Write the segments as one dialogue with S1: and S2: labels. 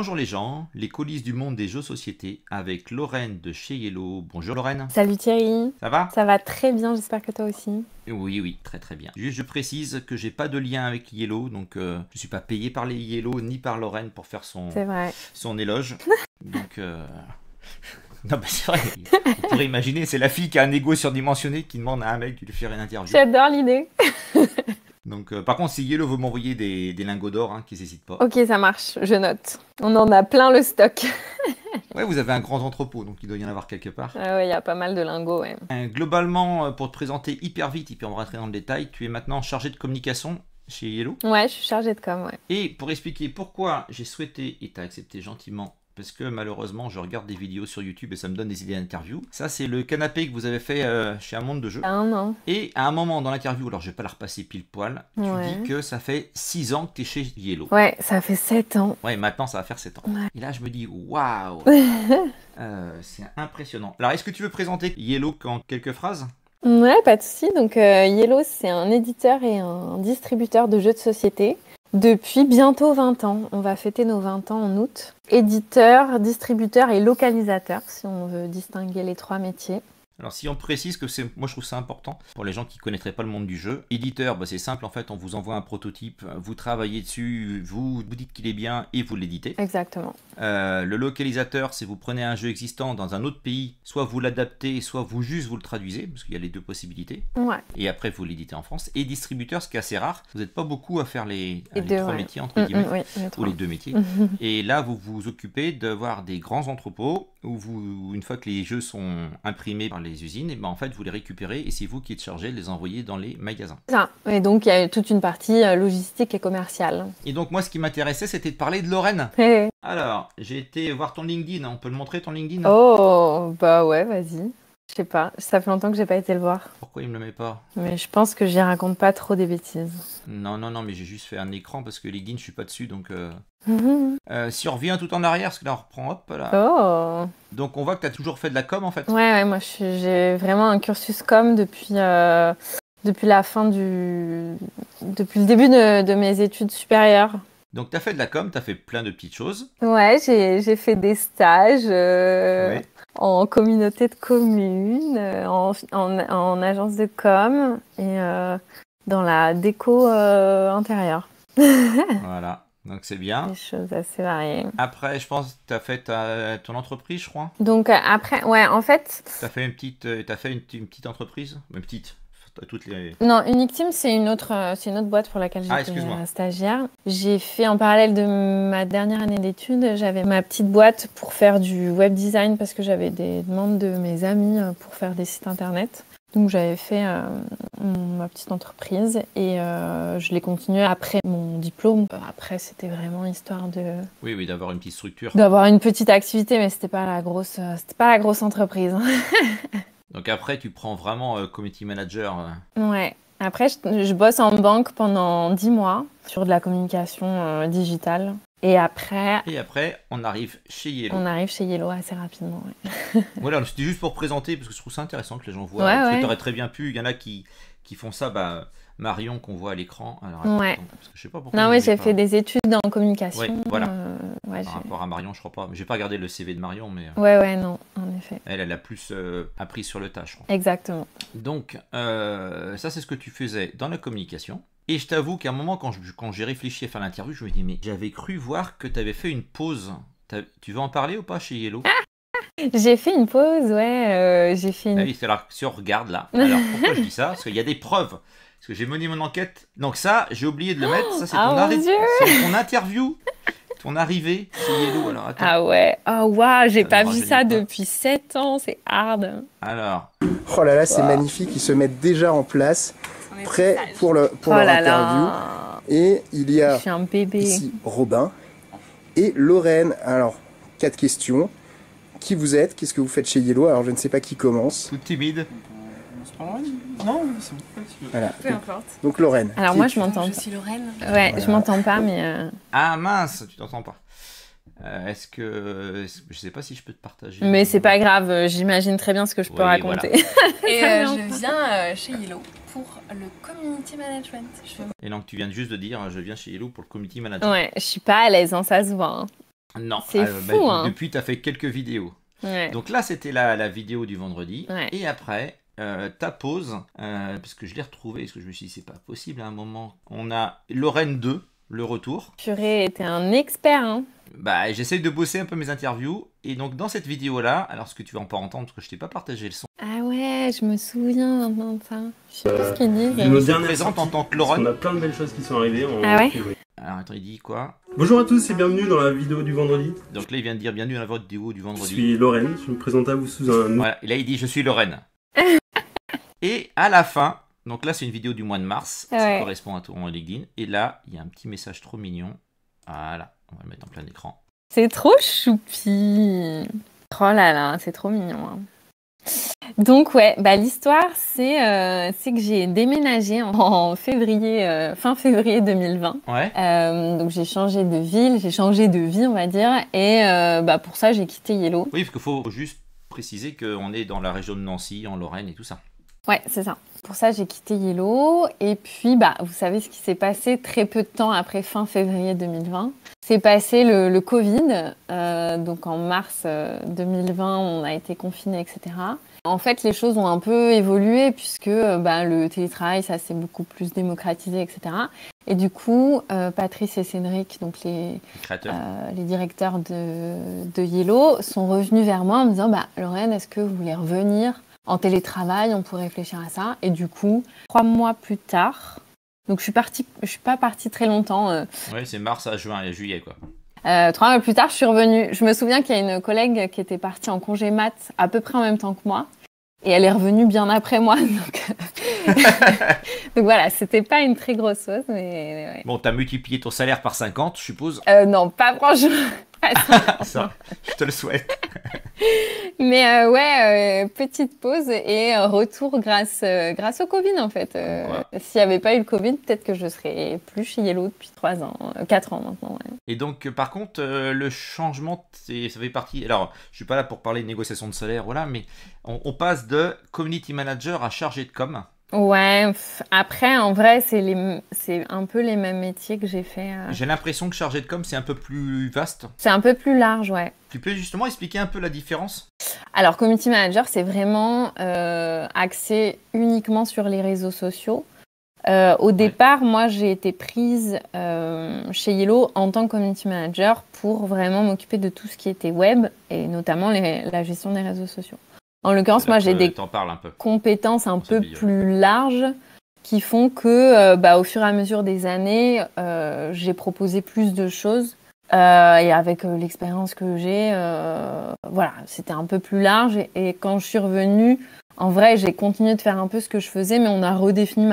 S1: Bonjour les gens, les coulisses du monde des jeux société avec Lorraine de chez Yellow. Bonjour Lorraine.
S2: Salut Thierry. Ça va Ça va très bien, j'espère que toi aussi.
S1: Oui, oui, très très bien. Juste je précise que j'ai pas de lien avec Yellow, donc euh, je suis pas payé par les Yellow ni par Lorraine pour faire son, son éloge. donc. Euh, non, bah c'est vrai. vous pourrait imaginer, c'est la fille qui a un ego surdimensionné qui demande à un mec de lui faire une interview.
S2: J'adore l'idée.
S1: Donc, euh, par contre, si Yellow veut m'envoyer des, lingots d'or, hein, qu'ils n'hésitent pas. Ok,
S2: ça marche, je note. On en a plein le stock.
S1: ouais, vous avez un grand entrepôt, donc il doit y en avoir quelque part.
S2: Ah ouais, il y a pas mal de lingots, euh,
S1: globalement, euh, pour te présenter hyper vite, et puis on va rentrer dans le détail, tu es maintenant chargé de communication chez Yellow. Ouais, je suis chargée de com, ouais. Et pour expliquer pourquoi j'ai souhaité, et as accepté gentiment parce que malheureusement je regarde des vidéos sur YouTube et ça me donne des idées d'interview. Ça c'est le canapé que vous avez fait euh, chez un monde de jeu. un an. Et à un moment dans l'interview, alors je vais pas la repasser pile poil, tu dis que ça fait 6 ans que tu es chez Yellow. Ouais,
S2: ça fait 7 ans.
S1: Ouais, maintenant ça va faire 7 ans. Et là je me dis waouh. Euh, c'est impressionnant. Alors est-ce que tu veux présenter Yellow en quelques phrases
S2: Ouais, pas de souci. Donc euh, Yellow, c'est un éditeur et un distributeur de jeux de société depuis bientôt 20 ans. On va fêter nos 20 ans en août. Éditeur, distributeur et localisateur, si on veut distinguer les trois métiers.
S1: Alors si on précise que c'est, moi je trouve ça important pour les gens qui connaîtraient pas le monde du jeu. Éditeur, bah, c'est simple en fait, on vous envoie un prototype, vous travaillez dessus, vous vous dites qu'il est bien et vous l'éditez. Exactement. Euh, le localisateur, c'est vous prenez un jeu existant dans un autre pays, soit vous l'adaptez, soit vous juste vous le traduisez, parce qu'il y a les deux possibilités. Ouais. Et après vous l'éditez en France. Et distributeur, ce qui est assez rare, vous n'êtes pas beaucoup à faire les, deux, métiers entre mm, mm, guillemets, ou les deux métiers. et là, vous vous occupez d'avoir des grands entrepôts où vous, une fois que les jeux sont imprimés par les les usines, et eh ben en fait vous les récupérez et c'est vous qui êtes chargé de les envoyer dans les magasins.
S2: Ça. Et donc il y a toute une partie euh, logistique et commerciale.
S1: Et donc moi ce qui m'intéressait c'était de parler de Lorraine. Eh. Alors j'ai été voir ton LinkedIn, hein. on peut le montrer ton LinkedIn Oh
S2: bah ouais vas-y. Je sais pas, ça fait longtemps que j'ai pas été le voir.
S1: Pourquoi il me le met pas
S2: Mais je pense que j'y raconte pas trop des
S1: bêtises. Non, non, non, mais j'ai juste fait un écran parce que les guines, je suis pas dessus, donc... Euh. Mhm. Euh, si on revient tout en arrière, parce que là on reprend, hop, là.
S2: Oh.
S1: Donc on voit que tu as toujours fait de la com en fait. Ouais,
S2: ouais moi j'ai vraiment un cursus com depuis, euh, depuis la fin du... Depuis le début de, mes études supérieures.
S1: Donc tu as fait de la com, tu as fait plein de petites choses.
S2: Ouais, j'ai fait des stages en communauté de communes, euh, en, agence de com et euh, dans la déco euh, intérieure.
S1: voilà. Donc c'est bien. Des
S2: choses assez variées.
S1: Après, je pense que tu as fait ta, ton entreprise, je crois. Donc après, ouais, en fait. Tu as fait une petite, as fait une petite entreprise Une petite toutes les...
S2: Non, Unique Team, c'est une, autre, euh, une autre boîte pour laquelle j'étais ah, un stagiaire. J'ai fait en parallèle de ma dernière année d'études, j'avais ma petite boîte pour faire du web design parce que j'avais des demandes de mes amis euh, pour faire des sites internet. Donc j'avais fait euh, ma petite entreprise et je l'ai continuée après mon diplôme. Après c'était vraiment histoire de
S1: oui oui d'avoir une petite structure, d'avoir une
S2: petite activité, mais c'était pas la grosse, c'était pas la grosse entreprise. Hein.
S1: Donc après, tu prends vraiment euh, committee manager.
S2: Euh. Ouais. Après, je, bosse en banque pendant 10 mois sur de la communication euh, digitale. Et après.
S1: Et après, on arrive chez Yellow. On
S2: arrive chez Yellow assez rapidement.
S1: Ouais. voilà, c'était juste pour présenter, parce que je trouve ça intéressant que les gens voient. Ouais, tu très bien pu, il y en a qui, qui font ça bah, Marion qu'on voit à l'écran. ouais. parce que je sais pas pourquoi. Non, oui, j'ai fait des études en communication. Ouais, voilà. Euh, Par rapport à Marion, je crois pas. J'ai pas regardé le CV de Marion, mais. Euh, ouais, ouais, non, en effet. Elle, elle a plus euh, appris sur le tas, je crois. Exactement. Donc, ça, c'est ce que tu faisais dans la communication. Et je t'avoue qu'à un moment, quand, quand j'ai réfléchi à faire l'interview, je me dis, mais j'avais cru voir que tu avais fait une pause. Tu veux en parler ou pas chez Yellow
S2: ah, j'ai fait une pause, ouais. j'ai fait
S1: ah une... oui, alors si on regarde là, alors pourquoi je dis ça Parce qu'il y a des preuves. Parce que j'ai mené mon enquête. Donc ça, j'ai oublié de le mettre. Ça, c'est ah, ton, ton, interview, ton arrivée chez Yellow. Alors, attends.
S2: Ah ouais. Oh waouh, j'ai pas vu ça depuis 7 ans. C'est hard.
S1: Alors. Oh là là, c'est magnifique. Ils se mettent déjà en place, prêts pour, le, pour oh Et il y a un ici Robin et Lorraine. Alors, quatre questions. Qui vous êtes Qu'est-ce que vous faites chez Yellow Alors, je ne sais pas qui commence. Tout timide. Euh, non, c'est bon. Peu importe. Donc Lorraine. Alors moi, je m'entends. Je suis Lorraine. Ouais, je m'entends pas, mais. Euh, ah mince, tu t'entends pas. Euh, est-ce que je sais pas si je peux te partager. Mais c'est pas
S2: grave, euh, j'imagine très bien ce que je peux raconter. Et je viens chez Yellow pour le community management.
S1: Et donc tu viens juste de dire, je viens chez Yellow pour le community management. Ouais,
S2: je suis pas à l'aise, en hein, ça se voit. Hein.
S1: Non, c'est bah, fou. hein. Depuis, tu as fait quelques vidéos. Ouais. Donc là, c'était la, la vidéo du vendredi. Ouais. Et après, euh, ta pause, euh, parce que je l'ai retrouvée, parce que je me suis dit, c'est pas possible à un moment. On a Lorraine 2, le retour.
S2: Purée, t'es un expert, hein.
S1: bah, j'essaye de bosser un peu mes interviews. Et donc, dans cette vidéo-là, alors ce que tu vas en pas entendre, parce que je t'ai pas partagé le son.
S2: Ah ouais, je me souviens maintenant de ça. Je sais pas ce euh, me présente en tant que Lorraine. On a
S1: plein de belles choses qui sont arrivées. Ah ouais Alors, attends, il dit quoi Bonjour à tous et bienvenue dans la vidéo du vendredi. Donc là, il vient de dire bienvenue à la vidéo du vendredi. Je suis Lorraine, je me présente à vous sous un. Voilà, et là, il dit je suis Lorraine. Et à la fin, donc là, c'est une vidéo du mois de mars. Ça correspond à ton et Et là, il y a un petit message trop mignon. Voilà, on va le mettre en plein écran. C'est trop
S2: choupi. Oh là là, c'est trop mignon. Hein. Donc ouais, bah, l'histoire c'est euh, que j'ai déménagé en, février, euh, fin février 2020. Euh, donc j'ai changé de ville, j'ai changé de vie on va dire, et bah, pour ça j'ai quitté Yellow.
S1: Oui, parce qu'il faut juste préciser qu'on est dans la région de Nancy, en Lorraine et tout ça.
S2: Ouais, c'est ça. Pour ça, j'ai quitté Yellow. Et puis, bah, vous savez ce qui s'est passé très peu de temps après fin février 2020. C'est passé le, Covid. Euh, donc en mars 2020, euh, on a été confinés, etc. En fait, les choses ont un peu évolué puisque euh, bah, le télétravail, ça s'est beaucoup plus démocratisé, etc. Et du coup, Patrice et Cédric, donc les, les directeurs de, de Yellow, sont revenus vers moi en me disant bah, Lorraine, est-ce que vous voulez revenir en télétravail, on pourrait réfléchir à ça. Et du coup, trois mois plus tard, donc je suis partie, je suis pas partie très longtemps. Euh,
S1: oui, c'est mars à juin et juillet quoi.
S2: Euh, trois mois plus tard, je suis revenue. Je me souviens qu'il y a une collègue qui était partie en congé maths à peu près en même temps que moi. Et elle est revenue bien après moi. Donc, euh, donc voilà, c'était pas une très grosse chose. Mais...
S1: Bon, t'as multiplié ton salaire par 50, je suppose
S2: euh, Non, pas franchement.
S1: Ça, je te le souhaite.
S2: Mais euh, ouais, euh, petite pause et retour grâce, euh, grâce au Covid en fait. S'il n'y avait pas eu le Covid, peut-être que je serais plus chez Yellow depuis 3 ans, 4 ans maintenant.
S1: Et donc, par contre, le changement, ça fait partie. Alors, je ne suis pas là pour parler de négociation de salaire, voilà, mais on passe de community manager à chargé de com.
S2: Ouais, après, en vrai, c'est, un peu les mêmes métiers que j'ai fait. Euh.
S1: J'ai l'impression que chargé de com, c'est un peu plus vaste.
S2: C'est un peu plus large, ouais.
S1: Tu peux justement expliquer un peu la différence
S2: Alors, community manager, c'est vraiment euh, axé uniquement sur les réseaux sociaux. Euh, au départ, moi, j'ai été prise chez Yellow en tant que community manager pour vraiment m'occuper de tout ce qui était web et notamment la gestion des réseaux sociaux. En l'occurrence, moi, j'ai des compétences un peu plus larges qui font que, euh, bah, au fur et à mesure des années, euh, j'ai proposé plus de choses. Euh, et avec l'expérience que j'ai, voilà, c'était un peu plus large. Et, quand je suis revenue, en vrai, j'ai continué de faire un peu ce que je faisais, mais on a redéfini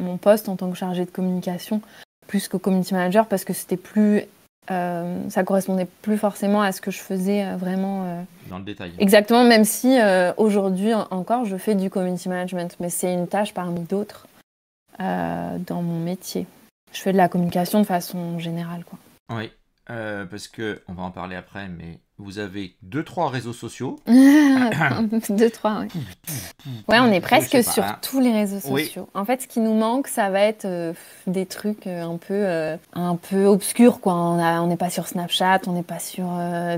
S2: mon poste en tant que chargée de communication plus que community manager parce que c'était plus euh, ça correspondait plus forcément à ce que je faisais euh, vraiment. Euh,
S1: dans le détail. Exactement,
S2: même si aujourd'hui encore je fais du community management, mais c'est une tâche parmi d'autres dans mon métier. Je fais de la communication de façon générale. Quoi.
S1: Oui, parce que, on va en parler après, mais vous avez deux trois réseaux sociaux. deux
S2: trois. Ouais. ouais on est presque sur hein. tous les réseaux sociaux. En fait, ce qui nous manque, ça va être euh, des trucs euh, un peu euh, un peu obscurs quoi. On n'est pas sur Snapchat, on n'est pas sur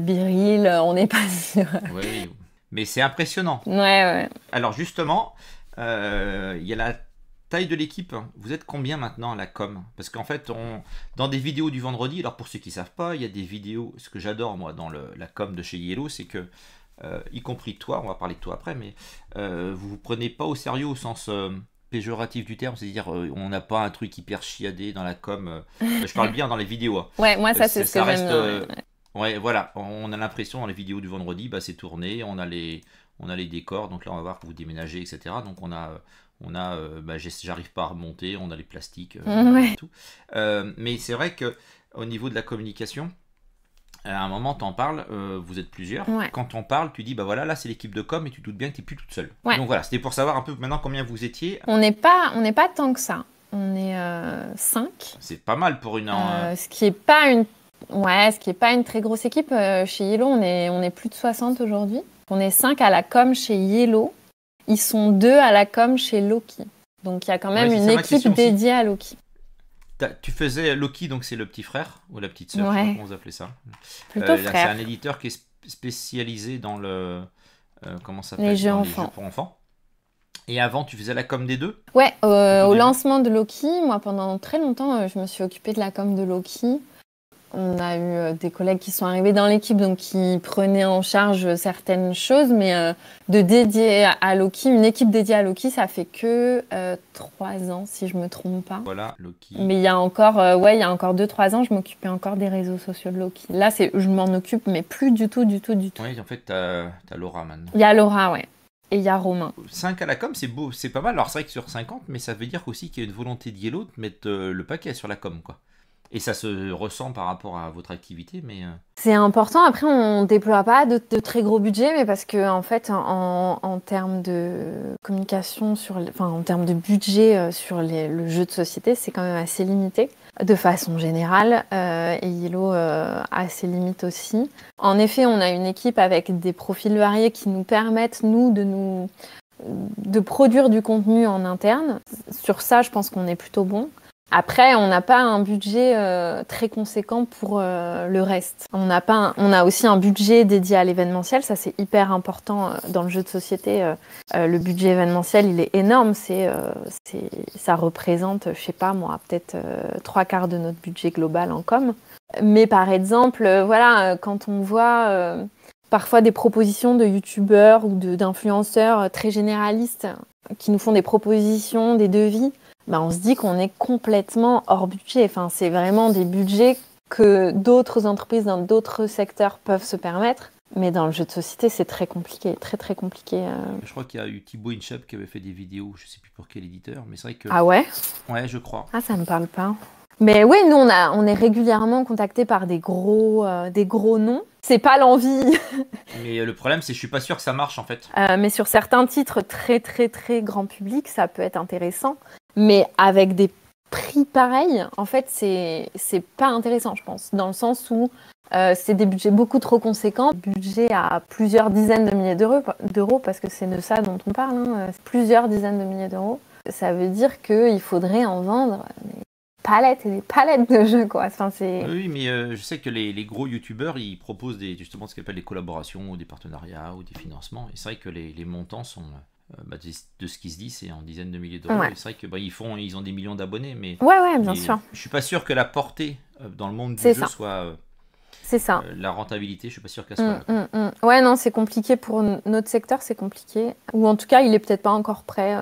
S2: Biril, on n'est pas sur.
S1: oui, mais c'est impressionnant. Ouais, ouais. Alors justement, il y a la Taille de l'équipe, vous êtes combien maintenant à la com Parce qu'en fait, on, dans des vidéos du vendredi, alors pour ceux qui ne savent pas, il y a des vidéos, ce que j'adore moi dans la com de chez Yellow, c'est que, euh, y compris toi, on va parler de toi après, mais euh, vous ne vous prenez pas au sérieux au sens euh, péjoratif du terme, c'est-à-dire on n'a pas un truc hyper chiadé dans la com. je parle bien dans les vidéos. Hein. Ouais, moi ça c'est ce ça reste, ouais, voilà, on a l'impression dans les vidéos du vendredi, bah, c'est tourné, on a les on a les décors, donc là on va voir que vous déménagez, etc. Donc on a, on a, euh, bah, j'arrive pas à remonter, on a les plastiques, euh, tout. Euh, mais c'est vrai que au niveau de la communication, à un moment, t'en parles, vous êtes plusieurs. Quand on parle, tu dis, bah voilà, là c'est l'équipe de com, et tu doutes bien que t'es plus toute seule. Donc voilà, c'était pour savoir un peu maintenant combien vous étiez.
S2: On n'est pas, on n'est pas tant que ça. On est 5.
S1: c'est pas mal pour une.
S2: ce qui est pas une, ouais, ce qui est pas une très grosse équipe chez Yellow. On est, on est plus de 60 aujourd'hui. On est 5 à la com chez Yellow. Ils sont deux à la com chez Loki. Donc il y a quand même une équipe dédiée à Loki.
S1: Tu faisais Loki, donc c'est le petit frère ou la petite sœur, on comment vous ça. Euh, c'est un éditeur qui est spécialisé dans le euh, comment ça s'appelle les, jeux, pour enfants. Et avant, tu faisais la com des deux
S2: Ouais, euh, au lancement de Loki, moi pendant très longtemps, je me suis occupée de la com de Loki on a eu euh, des collègues qui sont arrivés dans l'équipe, donc qui prenaient en charge euh, certaines choses, mais euh, de dédier à Loki, une équipe dédiée à Loki, ça fait que trois ans, si je me trompe pas. Voilà, Loki. Mais il y a encore, il y a encore deux, trois ans, je m'occupais encore des réseaux sociaux de Loki. Là, c'est, je m'en occupe, mais plus du tout, du tout, du
S1: tout. Oui, en fait, tu as Laura maintenant.
S2: Il y a Laura, ouais. Et il y a Romain.
S1: 5 à la com, c'est beau, c'est pas mal. Alors c'est vrai que sur 50, mais ça veut dire aussi qu'il y a une volonté de l'autre de mettre le paquet sur la com, quoi. Et ça se ressent par rapport à votre activité, mais... Euh,
S2: c'est important. Après, on ne déploie pas de, très gros budgets, mais parce que en fait, en, termes de communication, sur, enfin, en termes de budget euh, sur les, le jeu de société, c'est quand même assez limité. De façon générale, euh, et Yellow a ses limites aussi. En effet, on a une équipe avec des profils variés qui nous permettent, nous, de nous de produire du contenu en interne. Sur ça, je pense qu'on est plutôt bon. Après, on n'a pas un budget euh, très conséquent pour euh, le reste. On a, pas on a aussi un budget dédié à l'événementiel, ça c'est hyper important euh, dans le jeu de société. le budget événementiel, il est énorme, c'est, ça représente, je sais pas moi, peut-être trois quarts de notre budget global en com. Mais par exemple, voilà, quand on voit parfois des propositions de youtubeurs ou d'influenceurs très généralistes qui nous font des propositions, des devis, bah, on se dit qu'on est complètement hors budget. Enfin, c'est vraiment des budgets que d'autres entreprises dans d'autres secteurs peuvent se permettre. Mais dans le jeu de société, c'est très compliqué, très très compliqué. Euh.
S1: Je crois qu'il y a eu Thibaut Inchep qui avait fait des vidéos, je ne sais plus pour quel éditeur, mais c'est vrai que. Ah ouais Ouais, je crois. Ah,
S2: ça me parle pas. Mais oui, nous on, a, on est régulièrement contacté par des gros, noms. Euh, des gros noms. C'est pas l'envie.
S1: mais euh, le problème, c'est que je suis pas sûr que ça marche en fait.
S2: mais sur certains titres très très très grand public, ça peut être intéressant mais avec des prix pareils, en fait, c'est pas intéressant, je pense, dans le sens où euh, c'est des budgets beaucoup trop conséquents, Budget à plusieurs dizaines de milliers d'euros, parce que c'est de ça dont on parle, hein. plusieurs dizaines de milliers d'euros. Ça veut dire qu'il faudrait en vendre des palettes et des palettes de jeux, quoi. Enfin, oui,
S1: mais euh, je sais que les, les gros youtubeurs, ils proposent justement ce qu'ils appellent des collaborations ou des partenariats ou des financements, et c'est vrai que les montants sont euh, bah, de, ce qui se dit, c'est en dizaines de milliers d'euros. C'est vrai qu'ils bah, font, ils ont des millions d'abonnés, mais. Ouais, ouais, bien sûr. Je suis pas sûr que la portée euh, dans le monde du jeu soit. Euh, c'est ça. la rentabilité, je suis pas sûr qu'elle mm,
S2: soit. Mm, mm. Ouais, non, c'est compliqué pour notre secteur, c'est compliqué. Ou en tout cas, il est peut-être pas encore prêt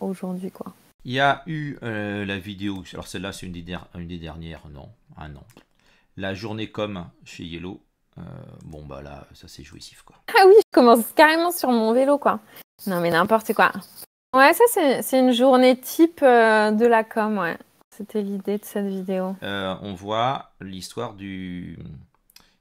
S2: aujourd'hui, quoi.
S1: Il y a eu la vidéo. Alors celle-là, c'est une, une, des dernières, non, un an. La journée comme chez Yellow. bon bah là, ça c'est jouissif, quoi.
S2: Ah oui, je commence carrément sur mon vélo, quoi. Non, mais n'importe quoi. Ouais, ça, c'est une journée type euh, de la com, ouais. C'était l'idée de cette vidéo.
S1: Euh, on voit l'histoire du.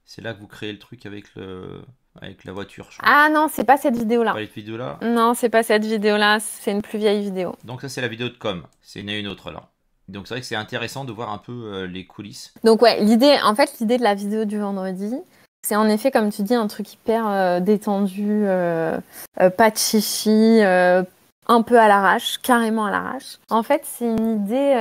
S1: C'est là que vous créez le truc avec le. Avec la voiture, je
S2: crois. Ah non, c'est pas cette vidéo-là. Pas cette vidéo-là Non, c'est pas cette vidéo-là, c'est une plus vieille vidéo.
S1: Donc ça, c'est la vidéo de com. C'est et une autre, là. Donc c'est vrai que c'est intéressant de voir un peu euh, les coulisses.
S2: Donc ouais, l'idée, en fait, l'idée de la vidéo du vendredi, c'est en effet, comme tu dis, un truc hyper euh, détendu, euh, euh, pas de chichi, un peu à l'arrache, carrément à l'arrache. En fait, c'est une idée.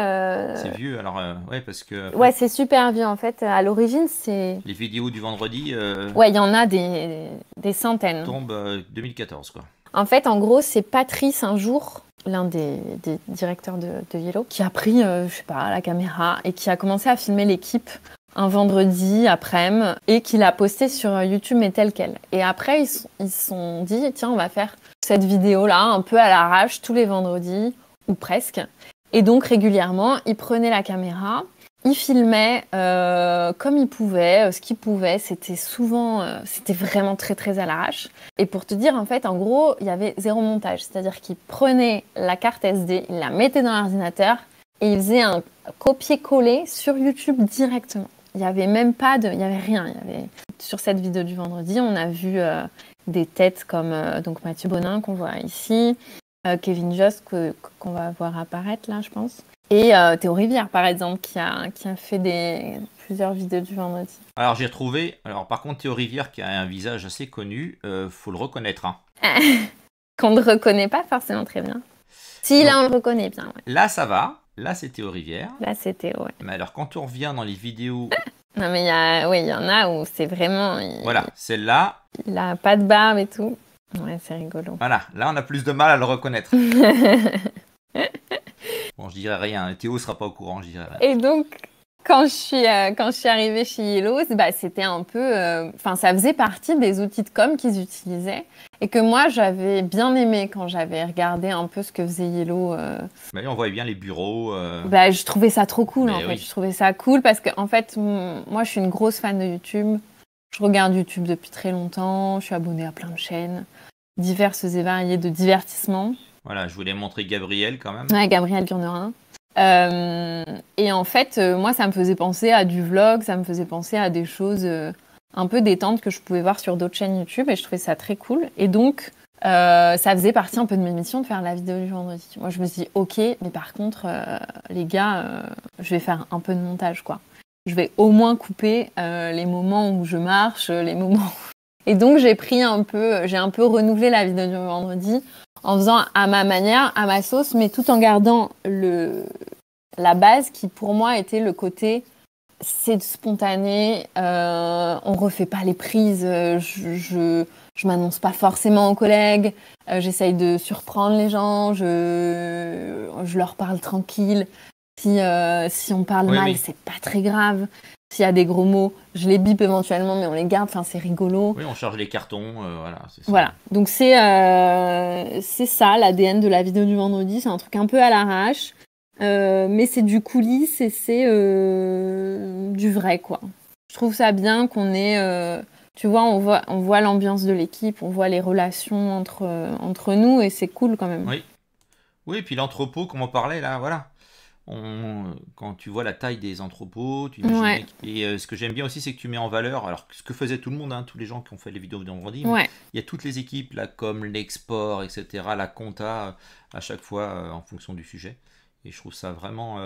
S2: C'est
S1: vieux, alors ouais, parce que. ouais,
S2: c'est super vieux en fait. À l'origine, c'est.
S1: Les vidéos du vendredi. Ouais, il y
S2: en a des, des centaines. Tombe
S1: 2014 quoi.
S2: En fait, en gros, c'est Patrice un jour l'un des, directeurs de, de, Yellow, qui a pris, je sais pas, la caméra et qui a commencé à filmer l'équipe un vendredi après-midi et qu'il a posté sur YouTube mais tel quel. Et après, ils se sont, dit, tiens, on va faire cette vidéo-là un peu à l'arrache tous les vendredis ou presque. Et donc régulièrement, ils prenaient la caméra, ils filmaient euh, comme ils pouvaient, euh, ce qu'ils pouvaient. C'était souvent, euh, c'était vraiment très très à l'arrache. Et pour te dire, en fait, en gros, il y avait zéro montage. C'est-à-dire qu'ils prenaient la carte SD, ils la mettaient dans l'ordinateur et ils faisaient un copier-coller sur YouTube directement. Il n'y avait même pas de. Il n'y avait rien. y avait... Sur cette vidéo du vendredi, on a vu euh, des têtes comme euh, donc Mathieu Bonin, qu'on voit ici, euh, Kevin Jost, qu'on va voir apparaître là, je pense. Et Théo Rivière, par exemple, qui a, qui a fait des, plusieurs vidéos du vendredi.
S1: Alors j'ai trouvé, alors par contre Théo Rivière qui a un visage assez connu, faut le reconnaître. Hein.
S2: Qu'on ne reconnaît pas forcément très bien. Si, là on le reconnaît bien.
S1: Là ça va, Là, c'était aux rivières. Là, c'était, ouais. Mais alors, quand on revient dans les vidéos.
S2: non, mais il y, a... en a où c'est vraiment.
S1: Voilà, celle-là.
S2: Il n'a pas de barbe et tout. Ouais, c'est rigolo.
S1: Voilà, là, on a plus de mal à le reconnaître. bon, je dirais rien. Hein. Théo sera pas au courant, je dirais rien. Et
S2: donc, quand je suis euh, quand je suis arrivée chez Yellow, bah, c'était un peu, euh, enfin ça faisait partie des outils de com qu'ils utilisaient et que moi j'avais bien aimé quand j'avais regardé un peu ce que faisait Yellow. on euh.
S1: voyait bien les bureaux. Bah, je trouvais
S2: ça trop cool en fait, je trouvais ça cool parce que en fait moi je suis une grosse fan de YouTube, je regarde YouTube depuis très longtemps, je suis abonnée à plein de chaînes diverses et variées de divertissement.
S1: Voilà, je voulais montrer Gabriel quand même. Ouais, Gabriel
S2: Durnerin. Euh, et en fait, euh, moi, ça me faisait penser à du vlog, ça me faisait penser à des choses euh, un peu détentes que je pouvais voir sur d'autres chaînes YouTube et je trouvais ça très cool. Et donc, ça faisait partie un peu de mes missions de faire la vidéo du vendredi. Moi, je me suis dit, ok, mais par contre, les gars, je vais faire un peu de montage, quoi. Je vais au moins couper les moments où je marche, les moments. Où... Et donc, j'ai pris un peu, j'ai un peu renouvelé la vidéo du vendredi en faisant à ma manière, à ma sauce, mais tout en gardant le, la base qui pour moi était le côté c'est spontané, euh, on refait pas les prises, euh, je, je, m'annonce pas forcément aux collègues, euh, j'essaye de surprendre les gens, je, leur parle tranquille. Si, euh, on parle mal, c'est pas très grave. S'il y a des gros mots, je les bip éventuellement, mais on les garde. Enfin, c'est rigolo.
S1: Oui, on charge les cartons. Euh, voilà, ça.
S2: voilà. Donc, c'est euh, ça l'ADN de la vidéo du vendredi. C'est un truc un peu à l'arrache. Euh, mais c'est du coulisses et c'est euh, du vrai, quoi. Je trouve ça bien qu'on ait. tu vois, on voit, on voit l'ambiance de l'équipe, on voit les relations entre, entre nous et c'est cool quand même.
S1: Oui. Oui, et puis l'entrepôt, comme on parlait là, voilà on, quand tu vois la taille des entrepôts, tu imagines... et euh, ce que j'aime bien aussi, c'est que tu mets en valeur, alors ce que faisait tout le monde, hein, tous les gens qui ont fait les vidéos de vendredi, ouais. il y a toutes les équipes là, comme l'export, etc., la compta, euh, à chaque fois euh, en fonction du sujet. Et je trouve ça vraiment.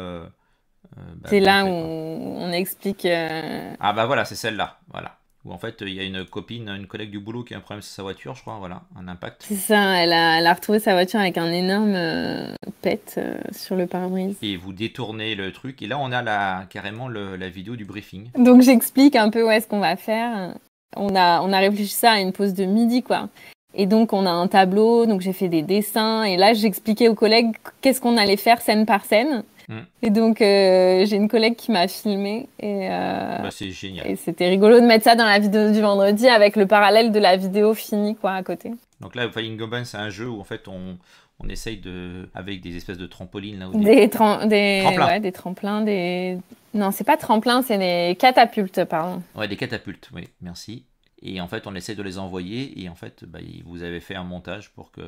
S1: Bah, c'est là
S2: où on explique. Ah
S1: bah voilà, c'est celle-là, voilà où en fait il y a une copine, une collègue du boulot qui a un problème sur sa voiture, je crois, voilà, un impact. C'est
S2: ça, elle a, retrouvé sa voiture avec un énorme euh, pète euh, sur le pare-brise.
S1: Et vous détournez le truc, et là on a carrément la vidéo du briefing.
S2: Donc j'explique un peu où est-ce qu'on va faire. on a réfléchi ça à une pause de midi, quoi. Et donc on a un tableau, donc j'ai fait des dessins, et là j'expliquais aux collègues qu'est-ce qu'on allait faire scène par scène. Mm. Et donc, euh, j'ai une collègue qui m'a filmé. Et, euh, bah, c'est génial. Et c'était rigolo de mettre ça dans la vidéo du vendredi avec le parallèle de la vidéo finie quoi, à côté.
S1: Donc là, Flying Goblin, c'est un jeu où en fait on, on essaye de avec des espèces de trampolines là des, des, des... Tremplins. Ouais,
S2: des des non c'est pas tremplins c'est des catapultes pardon
S1: ouais des catapultes oui merci et en fait on essaie de les envoyer et en fait bah, vous avez fait un montage pour que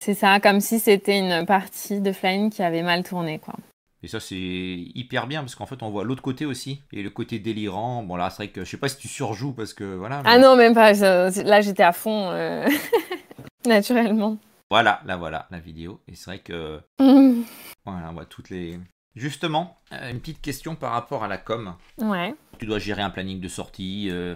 S2: c'est ça comme si c'était une partie de Flying qui avait mal tourné quoi
S1: et ça, c'est hyper bien parce qu'en fait, on voit l'autre côté aussi et le côté délirant. Bon, là, c'est vrai que je sais pas si tu surjoues parce que voilà. Ah
S2: non, même pas. Là, j'étais à fond, euh, naturellement.
S1: Voilà, là, voilà, la vidéo. Et c'est vrai que. Voilà, on voit toutes les. Justement, euh, une petite question par rapport à la com. Ouais. Tu dois gérer un planning de sortie, euh,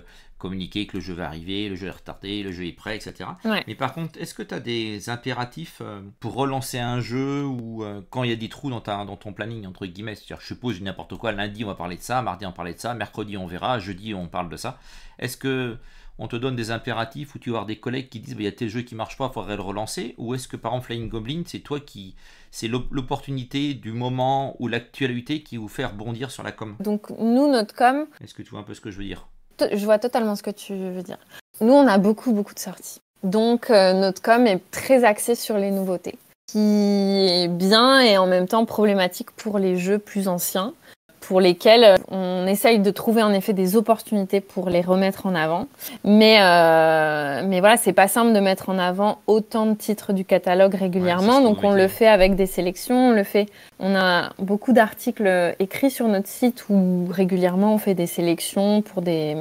S1: communiquer que le jeu va arriver, le jeu est retardé, le jeu est prêt, etc. Mais par contre, est-ce que tu as des impératifs euh, pour relancer un jeu ou euh, quand il y a des trous dans, dans ton planning, entre guillemets je suppose n'importe quoi, lundi on va parler de ça, mardi on parler de ça, mercredi on verra, jeudi on parle de ça. Est-ce que on te donne des impératifs ou tu vas des collègues qui disent bah, il y a tel jeu qui marche pas, il faudrait le relancer Ou est-ce que par exemple Flying Goblin, c'est toi qui. C'est l'opportunité du moment ou l'actualité qui vous fait rebondir sur la com
S2: Donc nous, notre com.
S1: Est-ce que tu vois un peu ce que je veux dire
S2: je vois totalement ce que tu veux dire. Nous, on a beaucoup, beaucoup de sorties. Donc, euh, notre com est très axé sur les nouveautés, qui est bien et en même temps problématique pour les jeux plus anciens pour lesquels euh, on essaye de trouver en effet des opportunités pour les remettre en avant. Mais, euh, mais voilà, c'est pas simple de mettre en avant autant de titres du catalogue régulièrement. donc on le fait avec des sélections, on le fait. On a beaucoup d'articles écrits sur notre site où régulièrement on fait des sélections pour des,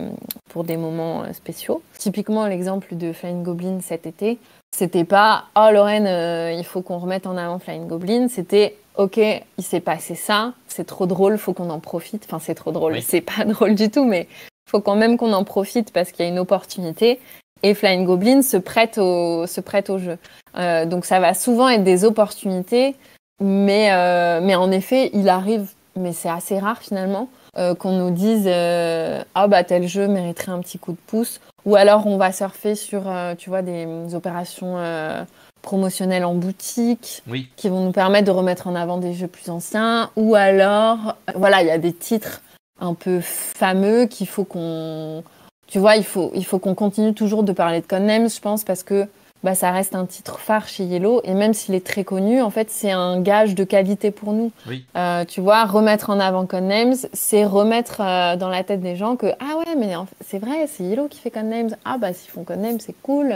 S2: pour des moments euh, spéciaux. Typiquement, l'exemple de Flying Goblin cet été, c'était pas oh Lorraine, euh, il faut qu'on remette en avant Flying Goblin. C'était ok, il s'est passé ça, c'est trop drôle, faut qu'on en profite. Enfin, c'est trop drôle, c'est pas drôle du tout, mais faut quand même qu'on en profite parce qu'il y a une opportunité. Et Flying Goblin se prête au, se prête au jeu. Euh, donc ça va souvent être des opportunités, mais, euh, mais en effet, il arrive, mais c'est assez rare finalement, euh, qu'on nous dise Ah bah tel jeu mériterait un petit coup de pouce. Ou alors on va surfer sur, tu vois, des opérations promotionnels en boutique qui vont nous permettre de remettre en avant des jeux plus anciens ou alors euh, voilà il y a des titres un peu fameux qu'il faut qu'on tu vois il faut il faut qu'on continue toujours de parler de Codenames je pense parce que bah, ça reste un titre phare chez Yellow et même s'il est très connu en fait c'est un gage de qualité pour nous euh, tu vois remettre en avant Codenames c'est remettre euh, dans la tête des gens que ah ouais mais c'est vrai c'est Yellow qui fait Codenames ah bah s'ils font Codenames c'est cool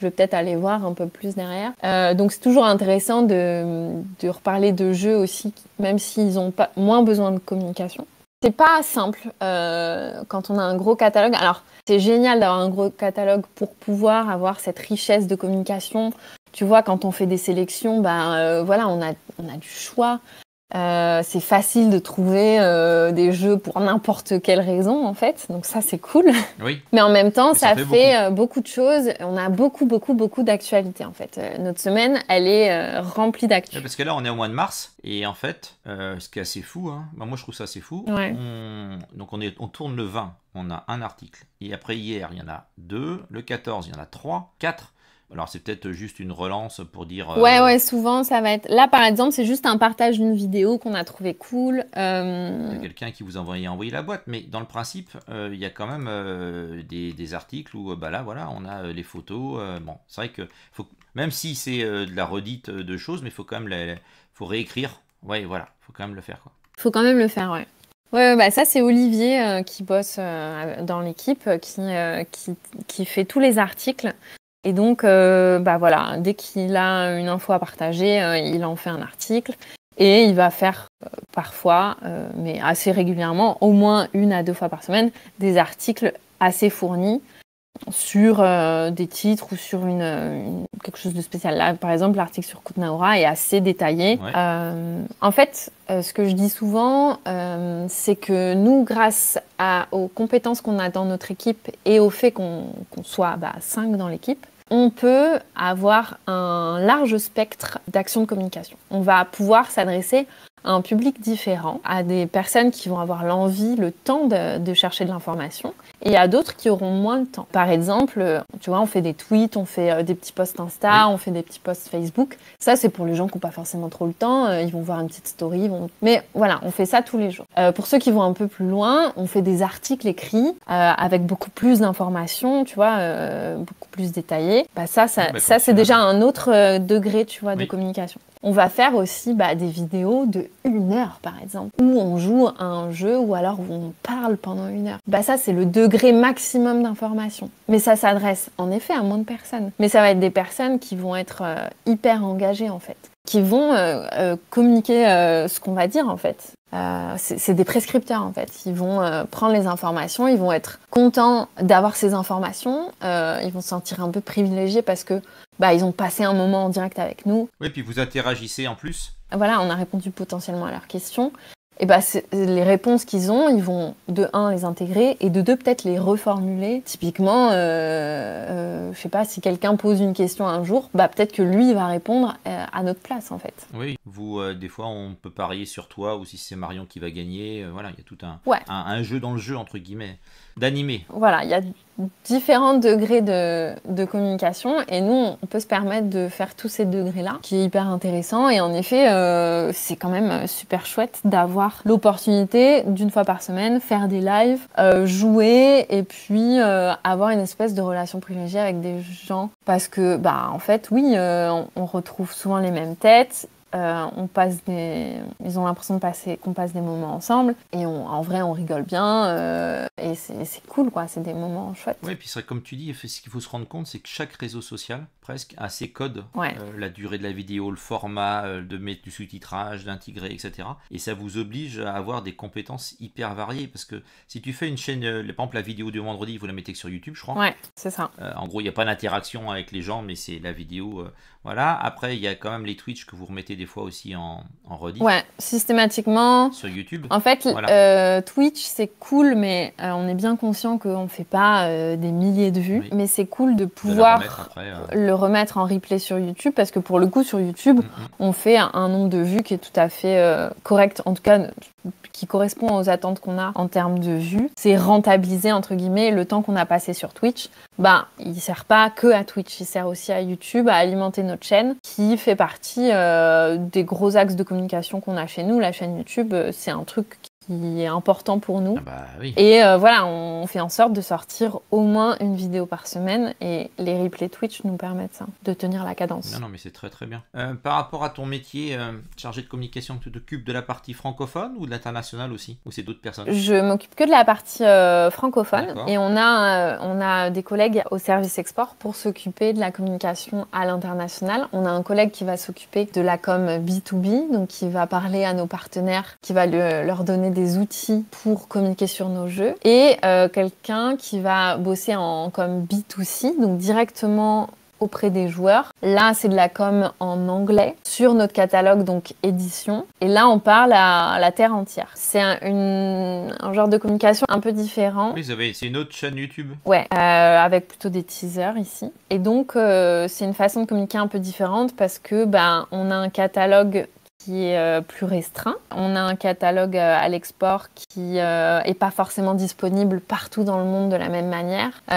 S2: je vais peut-être aller voir un peu plus derrière. Euh, donc c'est toujours intéressant de, de, reparler de jeux aussi, même s'ils ont pas, moins besoin de communication. C'est pas simple euh, quand on a un gros catalogue. Alors c'est génial d'avoir un gros catalogue pour pouvoir avoir cette richesse de communication. Tu vois, quand on fait des sélections, ben voilà, on on a du choix. Euh, c'est facile de trouver euh, des jeux pour n'importe quelle raison en fait, donc ça c'est cool. Oui. Mais en même temps, ça, fait, euh, beaucoup. de choses. On a beaucoup, beaucoup, beaucoup d'actualités en fait. notre semaine, elle est remplie d'actualités.
S1: parce que là, on est au mois de mars et en fait, ce qui est assez fou, hein. bah, moi je trouve ça assez fou. Donc on, est... on tourne le 20, on a un article. Et après hier, il y en a deux. Le 14, il y en a trois, quatre. Alors c'est peut-être juste une relance pour dire. Euh, ouais ouais
S2: souvent ça va être. Là par exemple c'est juste un partage d'une vidéo qu'on a trouvé cool. Euh,
S1: quelqu'un qui vous a envoyer la boîte, mais dans le principe euh, il y a quand même des, articles où bah là voilà on a les photos. bon c'est vrai que même si c'est de la redite de choses, mais il faut quand même les faut réécrire. Ouais voilà faut quand même le faire quoi.
S2: Faut quand même le faire ouais. Ouais, bah ça c'est Olivier qui bosse dans l'équipe, qui, qui, qui, fait tous les articles. Et donc, euh, bah voilà, dès qu'il a une info à partager, euh, il en fait un article et il va faire euh, parfois, mais assez régulièrement, au moins une à deux fois par semaine, des articles assez fournis sur euh, des titres ou sur une, quelque chose de spécial. Là, par exemple, l'article sur Kutnaura est assez détaillé. Euh, en fait, euh, ce que je dis souvent, c'est que nous, grâce aux compétences qu'on a dans notre équipe et au fait qu'on soit bah, cinq 5 dans l'équipe, on peut avoir un large spectre d'actions de communication. On va pouvoir s'adresser un public différent, à des personnes qui vont avoir l'envie, le temps de, chercher de l'information, et à d'autres qui auront moins de temps. Par exemple, tu vois, on fait des tweets, on fait euh, des petits posts Insta, on fait des petits posts Facebook. Ça, c'est pour les gens qui n'ont pas forcément trop le temps. Euh, ils vont voir une petite story. Mais voilà, on fait ça tous les jours. Euh, pour ceux qui vont un peu plus loin, on fait des articles écrits avec beaucoup plus d'informations, tu vois, beaucoup plus détaillées. Bah, ça, ça, bah, c'est déjà un autre degré, tu vois, de communication. On va faire aussi bah, des vidéos de une heure par exemple, où on joue à un jeu ou alors où on parle pendant une heure. Bah ça c'est le degré maximum d'information. Mais ça s'adresse en effet à moins de personnes. Mais ça va être des personnes qui vont être euh, hyper engagées en fait qui vont euh, euh, communiquer euh, ce qu'on va dire en fait. Euh, c'est des prescripteurs en fait. Ils vont prendre les informations, ils vont être contents d'avoir ces informations, ils vont se sentir un peu privilégiés parce que bah ils ont passé un moment en direct avec nous.
S1: Oui, puis vous interagissez en plus.
S2: Voilà, on a répondu potentiellement à leurs questions et eh ben, les réponses qu'ils ont, ils vont de un les intégrer et de deux peut-être les reformuler. Typiquement, euh, euh je sais pas, si quelqu'un pose une question un jour, bah peut-être que lui va répondre euh, à notre place en fait.
S1: Oui, vous euh, des fois on peut parier sur toi ou si c'est Marion qui va gagner, voilà, il y a tout un, un, jeu dans le jeu entre guillemets d'animer.
S2: Voilà, il y a différents degrés de, de, communication et nous on peut se permettre de faire tous ces degrés là, qui est hyper intéressant et en effet c'est quand même super chouette d'avoir l'opportunité d'une fois par semaine faire des lives, euh, jouer et puis euh, avoir une espèce de relation privilégiée avec des gens parce que bah en fait oui, euh, on retrouve souvent les mêmes têtes euh, on passe des... ils ont l'impression qu'on passe des moments ensemble et en vrai on rigole bien euh, et c'est cool quoi, c'est des moments chouettes.
S1: Oui, puis c'est comme tu dis, ce qu'il faut se rendre compte, c'est que chaque réseau social presque a ses codes, euh, la durée de la vidéo, le format, de mettre du sous-titrage, d'intégrer, etc. Et ça vous oblige à avoir des compétences hyper variées parce que si tu fais une chaîne, par exemple la vidéo du vendredi, vous la mettez sur YouTube, je crois. Ouais, c'est ça. en gros, il n'y a pas d'interaction avec les gens, mais c'est la vidéo. Voilà. Après, il y a quand même les Twitch que vous remettez des fois aussi en, en redit. Ouais, systématiquement. Sur YouTube. En fait, euh,
S2: Twitch, c'est cool, mais euh, on est bien conscient qu'on ne fait pas euh, des milliers de vues. Mais c'est cool de pouvoir le remettre en replay sur YouTube parce que pour le coup, sur YouTube, mm-hmm. on fait un, un, nombre de vues qui est tout à fait correct. En tout cas, qui correspond aux attentes qu'on a en termes de vues, c'est rentabiliser entre guillemets le temps qu'on a passé sur Twitch. Bah, il sert pas que à Twitch, il sert aussi à YouTube, à alimenter notre chaîne, qui fait partie euh, des gros axes de communication qu'on a chez nous. La chaîne YouTube, euh, c'est un truc qui est important pour nous. Ah bah et euh, voilà, on fait en sorte de sortir au moins une vidéo par semaine et les replays Twitch nous permettent ça, hein, de tenir la cadence. Non,
S1: non, mais c'est très très bien. Euh, par rapport à ton métier euh, chargé de communication, tu t'occupes de la partie francophone ou de l'international aussi Ou c'est d'autres personnes Je m'occupe
S2: que de la partie francophone et on a, on a des collègues au service export pour s'occuper de la communication à l'international. On a un collègue qui va s'occuper de la com B2B, donc qui va parler à nos partenaires, qui va leur donner des des outils pour communiquer sur nos jeux et euh, quelqu'un qui va bosser en comme B2C, donc directement auprès des joueurs. Là, c'est de la com en anglais sur notre catalogue, donc édition. Et là, on parle à la terre entière. C'est un, genre de communication un peu différent.
S1: Oui, c'est une autre chaîne YouTube.
S2: Ouais, euh, avec plutôt des teasers ici. Et donc, euh, c'est une façon de communiquer un peu différente parce que ben, on a un catalogue qui est euh, plus restreint. On a un catalogue euh, à l'export qui n'est euh, pas forcément disponible partout dans le monde de la même manière. Il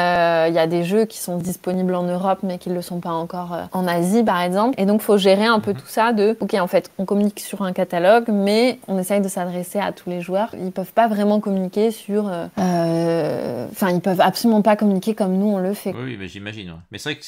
S2: y a des jeux qui sont disponibles en Europe mais qui ne le sont pas encore en Asie par exemple. Et donc il faut gérer un peu mhm. tout ça de, ok en fait on communique sur un catalogue mais on essaye de s'adresser à tous les joueurs. Ils ne peuvent pas vraiment communiquer sur... Enfin ils peuvent absolument pas communiquer comme nous on le fait.
S1: Oui, mais j'imagine. Mais c'est vrai que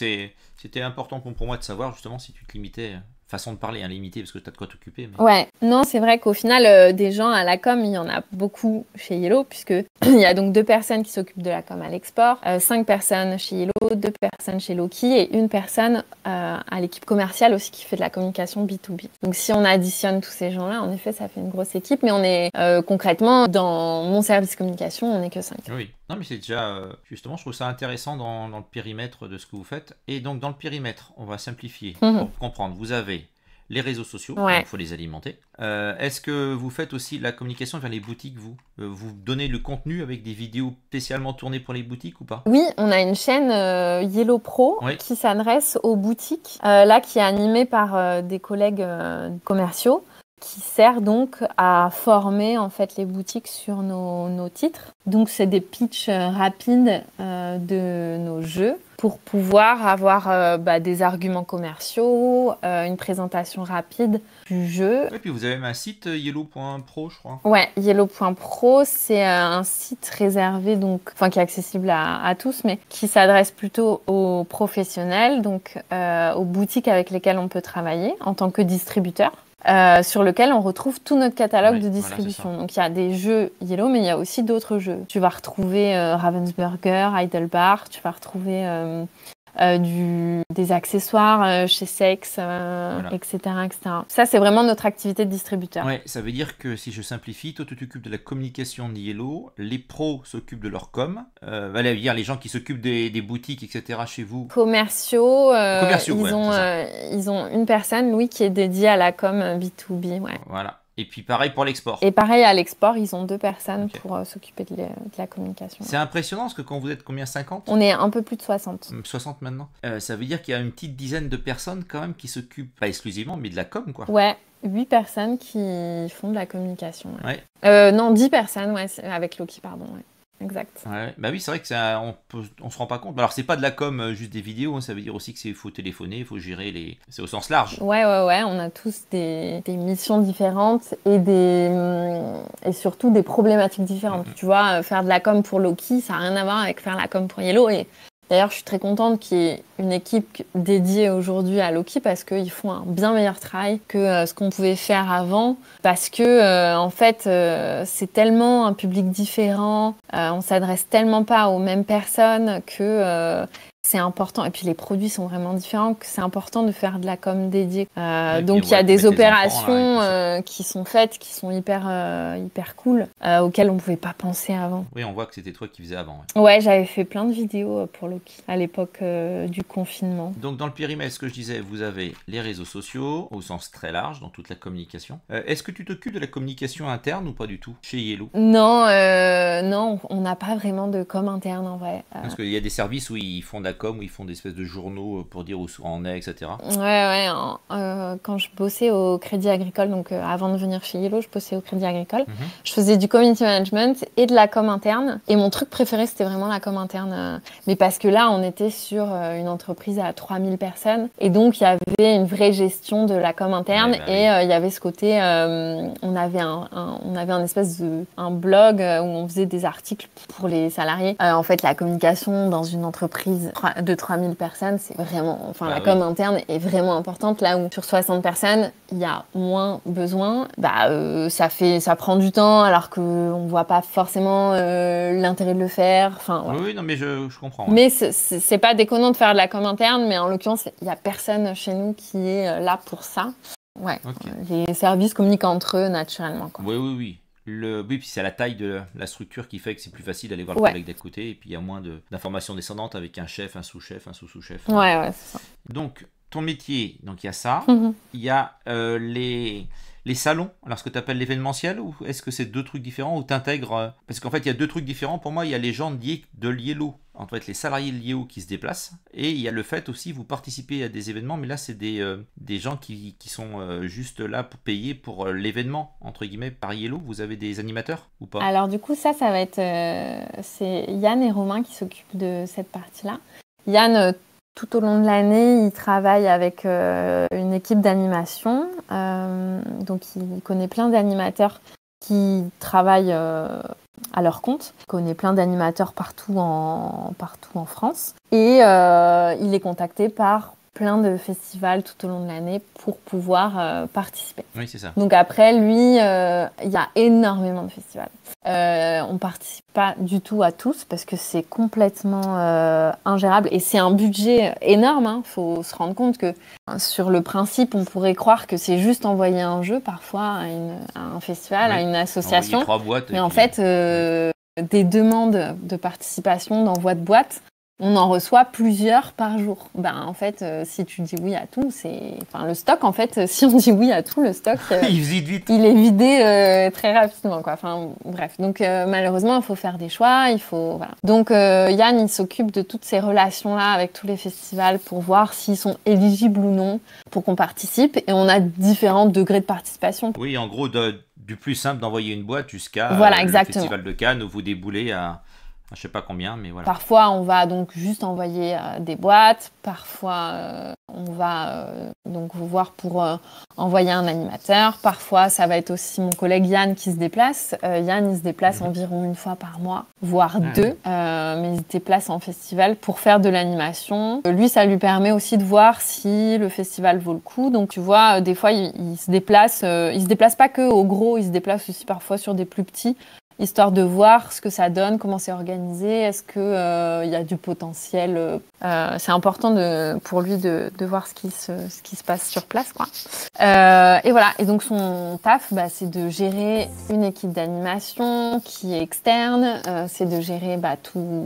S1: c'était important pour moi de savoir justement si tu te limitais façon de parler, hein, limitée, parce que tu as de quoi t'occuper. Ouais,
S2: non, c'est vrai qu'au final, euh, des gens à la com, il y en a beaucoup chez Yellow, puisque il y a donc deux personnes qui s'occupent de la com à l'export, euh, cinq personnes chez Yellow, deux personnes chez Loki et une personne euh, à l'équipe commerciale aussi qui fait de la communication B2B. Donc si on additionne tous ces gens-là, en effet, ça fait une grosse équipe, mais on est concrètement dans mon service communication, on n'est que cinq.
S1: Non, mais c'est déjà. Euh, justement, je trouve ça intéressant dans, le périmètre de ce que vous faites. Et donc, dans le périmètre, on va simplifier mhm. pour comprendre. Vous avez les réseaux sociaux, il faut les alimenter. Euh, est-ce que vous faites aussi la communication vers les boutiques, vous euh, Vous donnez le contenu avec des vidéos spécialement tournées pour les boutiques ou pas Oui,
S2: on a une chaîne Yellow Pro qui s'adresse aux boutiques, là qui est animée par des collègues commerciaux qui sert donc à former en fait les boutiques sur nos, nos titres. Donc c'est des pitchs euh, rapides euh, de nos jeux pour pouvoir avoir euh, bah, des arguments commerciaux, une présentation rapide du jeu.
S1: Et puis vous avez même un site yellow.pro, je crois. Ouais,
S2: yellow.pro, c'est un site réservé donc, enfin qui est accessible à tous, mais qui s'adresse plutôt aux professionnels, donc aux boutiques avec lesquelles on peut travailler en tant que distributeur. Euh, sur lequel on retrouve tout notre catalogue de distribution. Donc il y a des jeux Yellow, mais il y a aussi d'autres jeux. Tu vas retrouver Ravensburger, Ravensburger, Heidelberg, tu vas retrouver euh, euh, du, des accessoires euh, chez Sex, etc., euh, etc., Ça, c'est vraiment notre activité de distributeur. Ouais,
S1: ça veut dire que si je simplifie, toi, tu t'occupes de la communication de Yellow, les pros s'occupent de leur com, valait dire les gens qui s'occupent des, boutiques, etc., chez vous.
S2: Commerciaux, ils, ont, ils ont une personne, Louis, qui est dédiée à la com B2B. Ouais.
S1: Voilà. Et puis pareil pour l'export. Et pareil
S2: à l'export, ils ont deux personnes pour euh, s'occuper de, la communication. C'est
S1: impressionnant parce que quand vous êtes combien 50 On
S2: est un peu plus de 60.
S1: 60 hmm, maintenant. Euh, ça veut dire qu'il y a une petite dizaine de personnes quand même qui s'occupent, pas exclusivement, mais de la com quoi. Ouais,
S2: huit personnes qui font de la communication. Ouais. Euh, non, 10 personnes ouais, avec Loki, pardon. Ouais. Exact.
S1: Bah oui, c'est vrai que ça, on, se rend pas compte. Alors c'est pas de la com, euh, juste des vidéos. Hein. Ça veut dire aussi que c'est faut téléphoner, il faut gérer les. C'est au sens large. Ouais,
S2: ouais, ouais. On a tous des, missions différentes et des mm, et surtout des problématiques différentes. Mm-hmm. Tu vois, euh, faire de la com pour Loki, ça a rien à voir avec faire la com pour Yellow. D'ailleurs, je suis très contente qu'il y ait une équipe dédiée aujourd'hui à Loki parce qu'ils font un bien meilleur travail que euh, ce qu'on pouvait faire avant. Parce que, euh, en fait, euh, c'est tellement un public différent, euh, on s'adresse tellement pas aux mêmes personnes que c'est important. Et puis les produits sont vraiment différents. C'est important de faire de la com dédiée. Euh, donc il y a des opérations euh, qui sont faites, qui sont hyper euh, hyper cool, auxquelles on pouvait pas penser avant. Oui, on voit que c'était toi qui faisais avant. Ouais, j'avais fait plein de vidéos pour Loki à l'époque du confinement.
S1: Donc dans le périmètre, ce que je disais, vous avez les réseaux sociaux au sens très large, dans toute la communication. Est-ce que tu t'occupes de la communication interne ou pas du tout chez Yellow
S2: Non, non, on n'a pas vraiment de com interne en vrai. Parce
S1: qu'il y a des services où ils font de la où ils font des espèces de journaux euh, pour dire où on est, etc. Ouais,
S2: ouais. Euh, quand je bossais au Crédit Agricole, donc euh, avant de venir chez Yellow, je bossais au Crédit Agricole. Mhm. Je faisais du community management et de la com interne. Et mon truc préféré, c'était vraiment la com interne. Mais parce que là, on était sur une entreprise à 3000 personnes. Et donc, il y avait une vraie gestion de la com interne. Bah et il y avait ce côté, on, avait un, un, on avait un espèce de un blog où on faisait des articles pour les salariés. en fait, la communication dans une entreprise 3, de 3000 personnes, c'est vraiment, enfin, la bah com interne est vraiment importante. Là où sur 60 personnes, il y a moins besoin, bah, euh, ça fait, ça prend du temps alors qu'on voit pas forcément euh, l'intérêt de le faire. Enfin, Oui,
S1: non, mais je, comprends. Mais
S2: c'est pas déconnant de faire de la com interne, mais en l'occurrence, il y a personne chez nous qui est euh, là pour ça. Les services communiquent entre eux naturellement.
S1: Oui, oui, oui. Le... Oui, puis c'est la taille de la structure qui fait que c'est plus facile d'aller voir le collègue d'à côté, et puis il y a moins d'informations descendantes avec un chef, un sous-chef, un sous-sous-chef. Ouais, ouais, c'est Donc, ton métier, donc il y a ça, mhm. il y a euh, les les salons, alors ce que tu appelles l'événementiel, ou est-ce que c'est deux trucs différents, ou intègres... Euh, parce qu'en fait, il y a deux trucs différents. Pour moi, il y a les gens de l'IELO, en fait, les salariés de qui se déplacent, et il y a le fait aussi, vous participez à des événements, mais là, c'est des, euh, des gens qui, sont euh, juste là pour payer pour l'événement, entre guillemets, par IELO. Vous avez des animateurs ou pas
S2: Alors du coup, ça, ça va être... c'est Yann et Romain qui s'occupent de cette partie-là. Yann tout au long de l'année, il travaille avec euh, une équipe d'animation. Euh, donc, il connaît plein d'animateurs qui travaillent euh, à leur compte. Il connaît plein d'animateurs partout en France. Et il est contacté par plein de festivals tout au long de l'année pour pouvoir euh, participer. Oui, c'est ça. Donc après, lui, euh, il y a énormément de festivals. Euh, on participe pas du tout à tous parce que c'est complètement euh, ingérable et c'est un budget énorme. Hein. Faut se rendre compte que hein, sur le principe, on pourrait croire que c'est juste envoyer un jeu parfois à, un festival, à une association. Trois boîtes, mais en fait, des demandes de participation d'envoi de boîtes, on en reçoit plusieurs par jour. Ben, en fait, euh, si tu dis oui à tout, c'est. Enfin, le stock, en fait, si on dit oui à tout, le stock. Euh,
S1: il
S2: est vidé euh, très rapidement, quoi. Enfin, bref. Donc, malheureusement, il faut faire des choix. Il faut. Donc, Yann, il s'occupe de toutes ces relations-là avec tous les festivals pour voir s'ils sont éligibles ou non pour qu'on participe. Et on a différents degrés de participation.
S1: Oui, en gros, du plus simple d'envoyer une boîte jusqu'à voilà, le Festival de Cannes où vous déboulez à. Je sais pas combien, mais voilà.
S2: Parfois, on va donc juste envoyer euh, des boîtes. Parfois, euh, on va euh, donc vous voir pour envoyer un animateur. Parfois, ça va être aussi mon collègue Yann qui se déplace. Yann, il se déplace mhm. environ une fois par mois, voire ah. deux, mais il se déplace en festival pour faire de l'animation. lui, ça lui permet aussi de voir si le festival vaut le coup. Donc, tu vois, des fois, il, se déplace. il se déplace pas que au gros, il se déplace aussi parfois sur des plus petits histoire de voir ce que ça donne, comment c'est organisé, est-ce qu'il euh, y a du potentiel. Euh, euh, c'est important de, pour lui de, de voir ce qui, se, ce qui, se, passe sur place. Quoi. Euh, et voilà, et donc son taf, bah, c'est de gérer une équipe d'animation qui est externe, euh, c'est de gérer bah,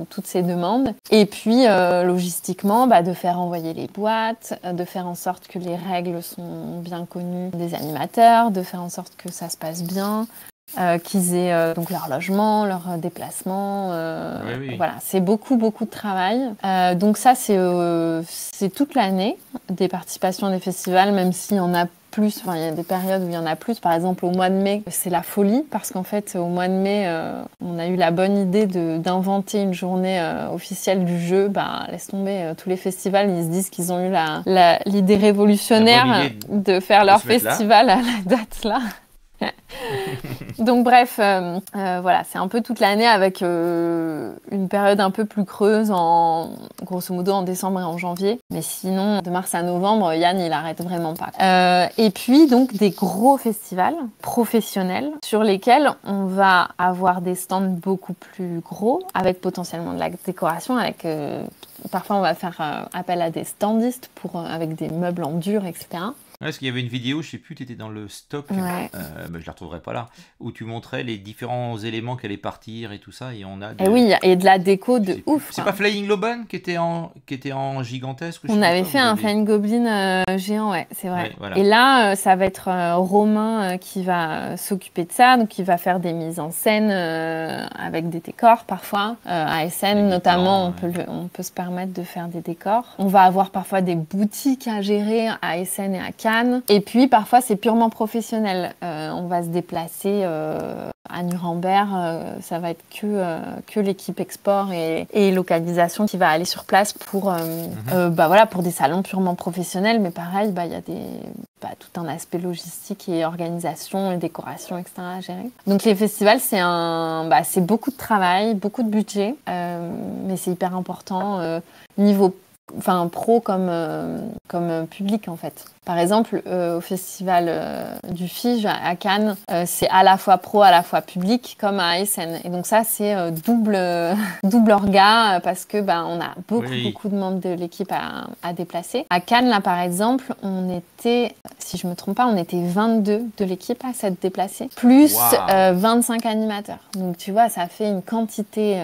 S2: toutes ses demandes, et puis euh, logistiquement, bah, de faire envoyer les boîtes, de faire en sorte que les règles sont bien connues des animateurs, de faire en sorte que ça se passe bien, euh, qu'ils aient euh, donc leur logement, leur euh, déplacement. Euh, Voilà, c'est beaucoup beaucoup de travail. donc ça c'est c'est toute l'année des participations à des festivals, même s'il y en a plus, enfin il y a des périodes où il y en a plus. Par exemple au mois de mai, c'est la folie parce qu'en fait au mois de mai, on a eu la bonne idée d'inventer une journée officielle du jeu. Bah laisse tomber tous les festivals, ils se disent qu'ils ont eu l'idée la, l'idée révolutionnaire de faire leur festival à la date là. Donc bref, euh, euh, voilà, c'est un peu toute l'année avec euh, une période un peu plus creuse en grosso modo en décembre et en janvier. Mais sinon, de mars à novembre, Yann il arrête vraiment pas. et puis donc des gros festivals professionnels sur lesquels on va avoir des stands beaucoup plus gros avec potentiellement de la décoration, avec parfois on va faire appel à des standistes pour avec des meubles en dur, etc.
S1: Ouais, ce qu'il y avait une vidéo, je sais plus, tu étais dans le stock, je euh, ne je la retrouverai pas là, où tu montrais les différents éléments qui allaient partir et tout ça, et on a. Et eh oui, et de la déco de ouf. C'est pas Flying Loban qui était en qui était en gigantesque. On avait fait
S2: un Flying Goblin euh, géant, ouais, c'est vrai. Et là, euh, ça va être Romain qui va s'occuper de ça, donc il va faire des mises en scène avec des décors parfois. à SN notamment, on peut on peut se permettre de faire des décors. On va avoir parfois des boutiques à gérer à SN et à K et puis parfois c'est purement professionnel. Euh, on va se déplacer euh, à Nuremberg, euh, ça va être que, que l'équipe export et, localisation qui va aller sur place pour, mhm. bah, voilà, pour des salons purement professionnels. Mais pareil, bah, il y a des, bah, tout un aspect logistique et organisation et décoration, etc. à gérer. Donc les festivals, c'est un, c'est beaucoup de travail, beaucoup de budget, mais c'est hyper important niveau enfin pro comme, euh, comme public en fait. Par exemple, euh, au festival euh, du Fige à Cannes, c'est à la fois pro, à la fois public, comme à Essen. Et donc ça, c'est double double orga parce que ben on a beaucoup beaucoup de membres de l'équipe à, déplacer. À Cannes, là par exemple, on était, si je me trompe pas, on était 22 de l'équipe à s'être déplacés, plus 25 animateurs. Donc tu vois, ça fait une quantité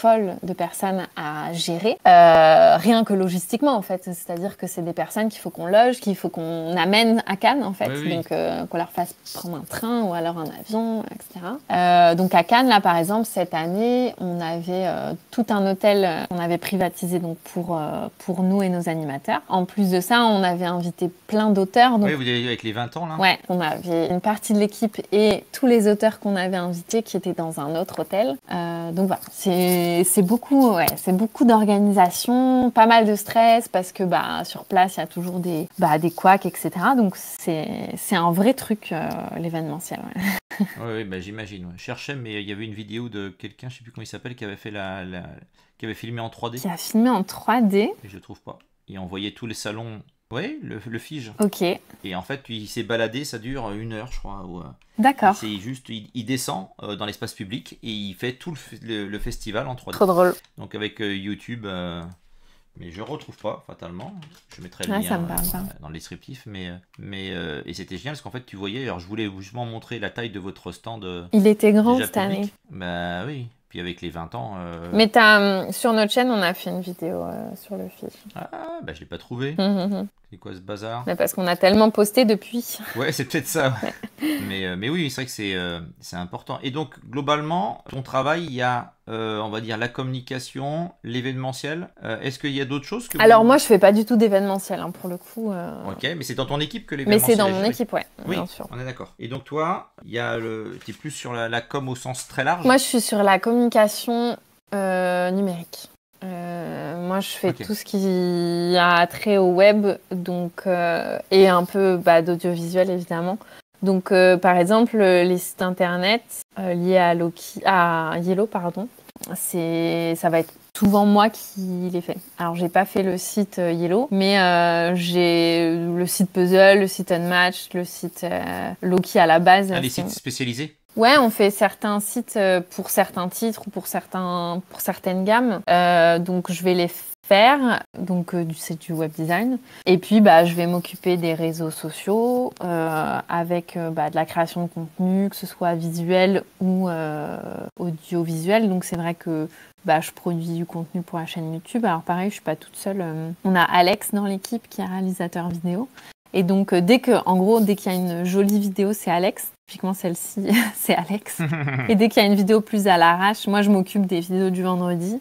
S2: folle de personnes à gérer, euh, rien que logistiquement en fait. C'est-à-dire que c'est des personnes qu'il faut qu'on loge, qu'il faut qu'on amène à Cannes en fait, donc euh, qu'on leur fasse prendre un train ou alors un avion, etc. Euh, donc à Cannes là par exemple cette année, on avait tout un hôtel qu'on avait privatisé donc pour pour nous et nos animateurs. En plus de ça, on avait invité plein d'auteurs. Donc... Oui, vous avez eu avec les 20 ans là. Ouais, on avait une partie de l'équipe et tous les auteurs qu'on avait invités qui étaient dans un autre hôtel. donc voilà, c'est c'est beaucoup, c'est beaucoup d'organisation, pas mal de stress parce que bah, sur place, il y a toujours des, bah, des couacs, etc. Donc c'est un vrai truc, euh, l'événementiel.
S1: oui, bah, j'imagine. Je cherchais, mais il y avait une vidéo de quelqu'un, je sais plus comment il s'appelle, qui avait fait la, qui avait filmé en 3D. Qui a filmé
S2: en 3D. Et
S1: je ne trouve pas. Il envoyait tous les salons oui, le, fige. Ok. Et en fait, il s'est baladé, ça dure une heure, je crois. Euh, D'accord. C'est juste, il, descend euh, dans l'espace public et il fait tout le, festival en 3D. Trop drôle. Donc avec euh, YouTube, mais je retrouve pas fatalement. Je mettrai le lien dans le descriptif, mais mais et c'était génial parce qu'en fait, tu voyais. Alors, je voulais justement montrer la taille de votre stand. il était grand cette année. Bah oui, puis avec les 20 ans. Euh, mais
S2: t'as euh, sur notre chaîne, on a fait une vidéo euh, sur le film. Ah,
S1: bah je l'ai pas trouvé. Hum, hum, hum. C'est quoi ce bazar mais bah,
S2: Parce qu'on a tellement posté depuis.
S1: Ouais, c'est peut-être ça. mais, mais oui, c'est vrai que c'est important. Et donc, globalement, ton travail, il y a euh, on va dire la communication, l'événementiel. Euh, est-ce qu'il y a d'autres choses Alors
S2: moi, je fais pas du tout d'événementiel hein, pour le coup. Euh.
S1: Ok, mais c'est dans ton équipe que l'événementiel. Mais c'est dans mon équipe, ouais. Oui, bien sûr. On est d'accord. Et donc toi, il y a le... es plus sur la, com au sens très large. Moi, je suis
S2: sur la communication numérique. moi, je fais tout ce qui a trait au web, donc et un peu bah, d'audiovisuel évidemment. Donc, par exemple, les sites internet liés à, à Yellow, pardon, c'est ça va être souvent moi qui les fais. Alors j'ai pas fait le site euh, Yellow, mais euh, j'ai le site Puzzle, le site Unmatch, le site euh, Loki à la base. Ah, des sites
S1: spécialisés
S2: Ouais, on fait certains sites euh, pour certains titres ou pour, certains, pour certaines gammes. Euh, donc je vais les faire. Donc euh, c'est du web design. Et puis bah, je vais m'occuper des réseaux sociaux avec bah, de la création de contenu, que ce soit visuel ou audiovisuel. Donc c'est vrai que bah, je produis du contenu pour la chaîne YouTube. Alors pareil, je suis pas toute seule. On a Alex dans l'équipe qui est réalisateur vidéo. Et donc dès que, en gros, dès qu'il y a une jolie vidéo, c'est Alex Typiquement celle-ci, c'est Alex. et dès qu'il y a une vidéo plus à l'arrache, moi je m'occupe des vidéos du vendredi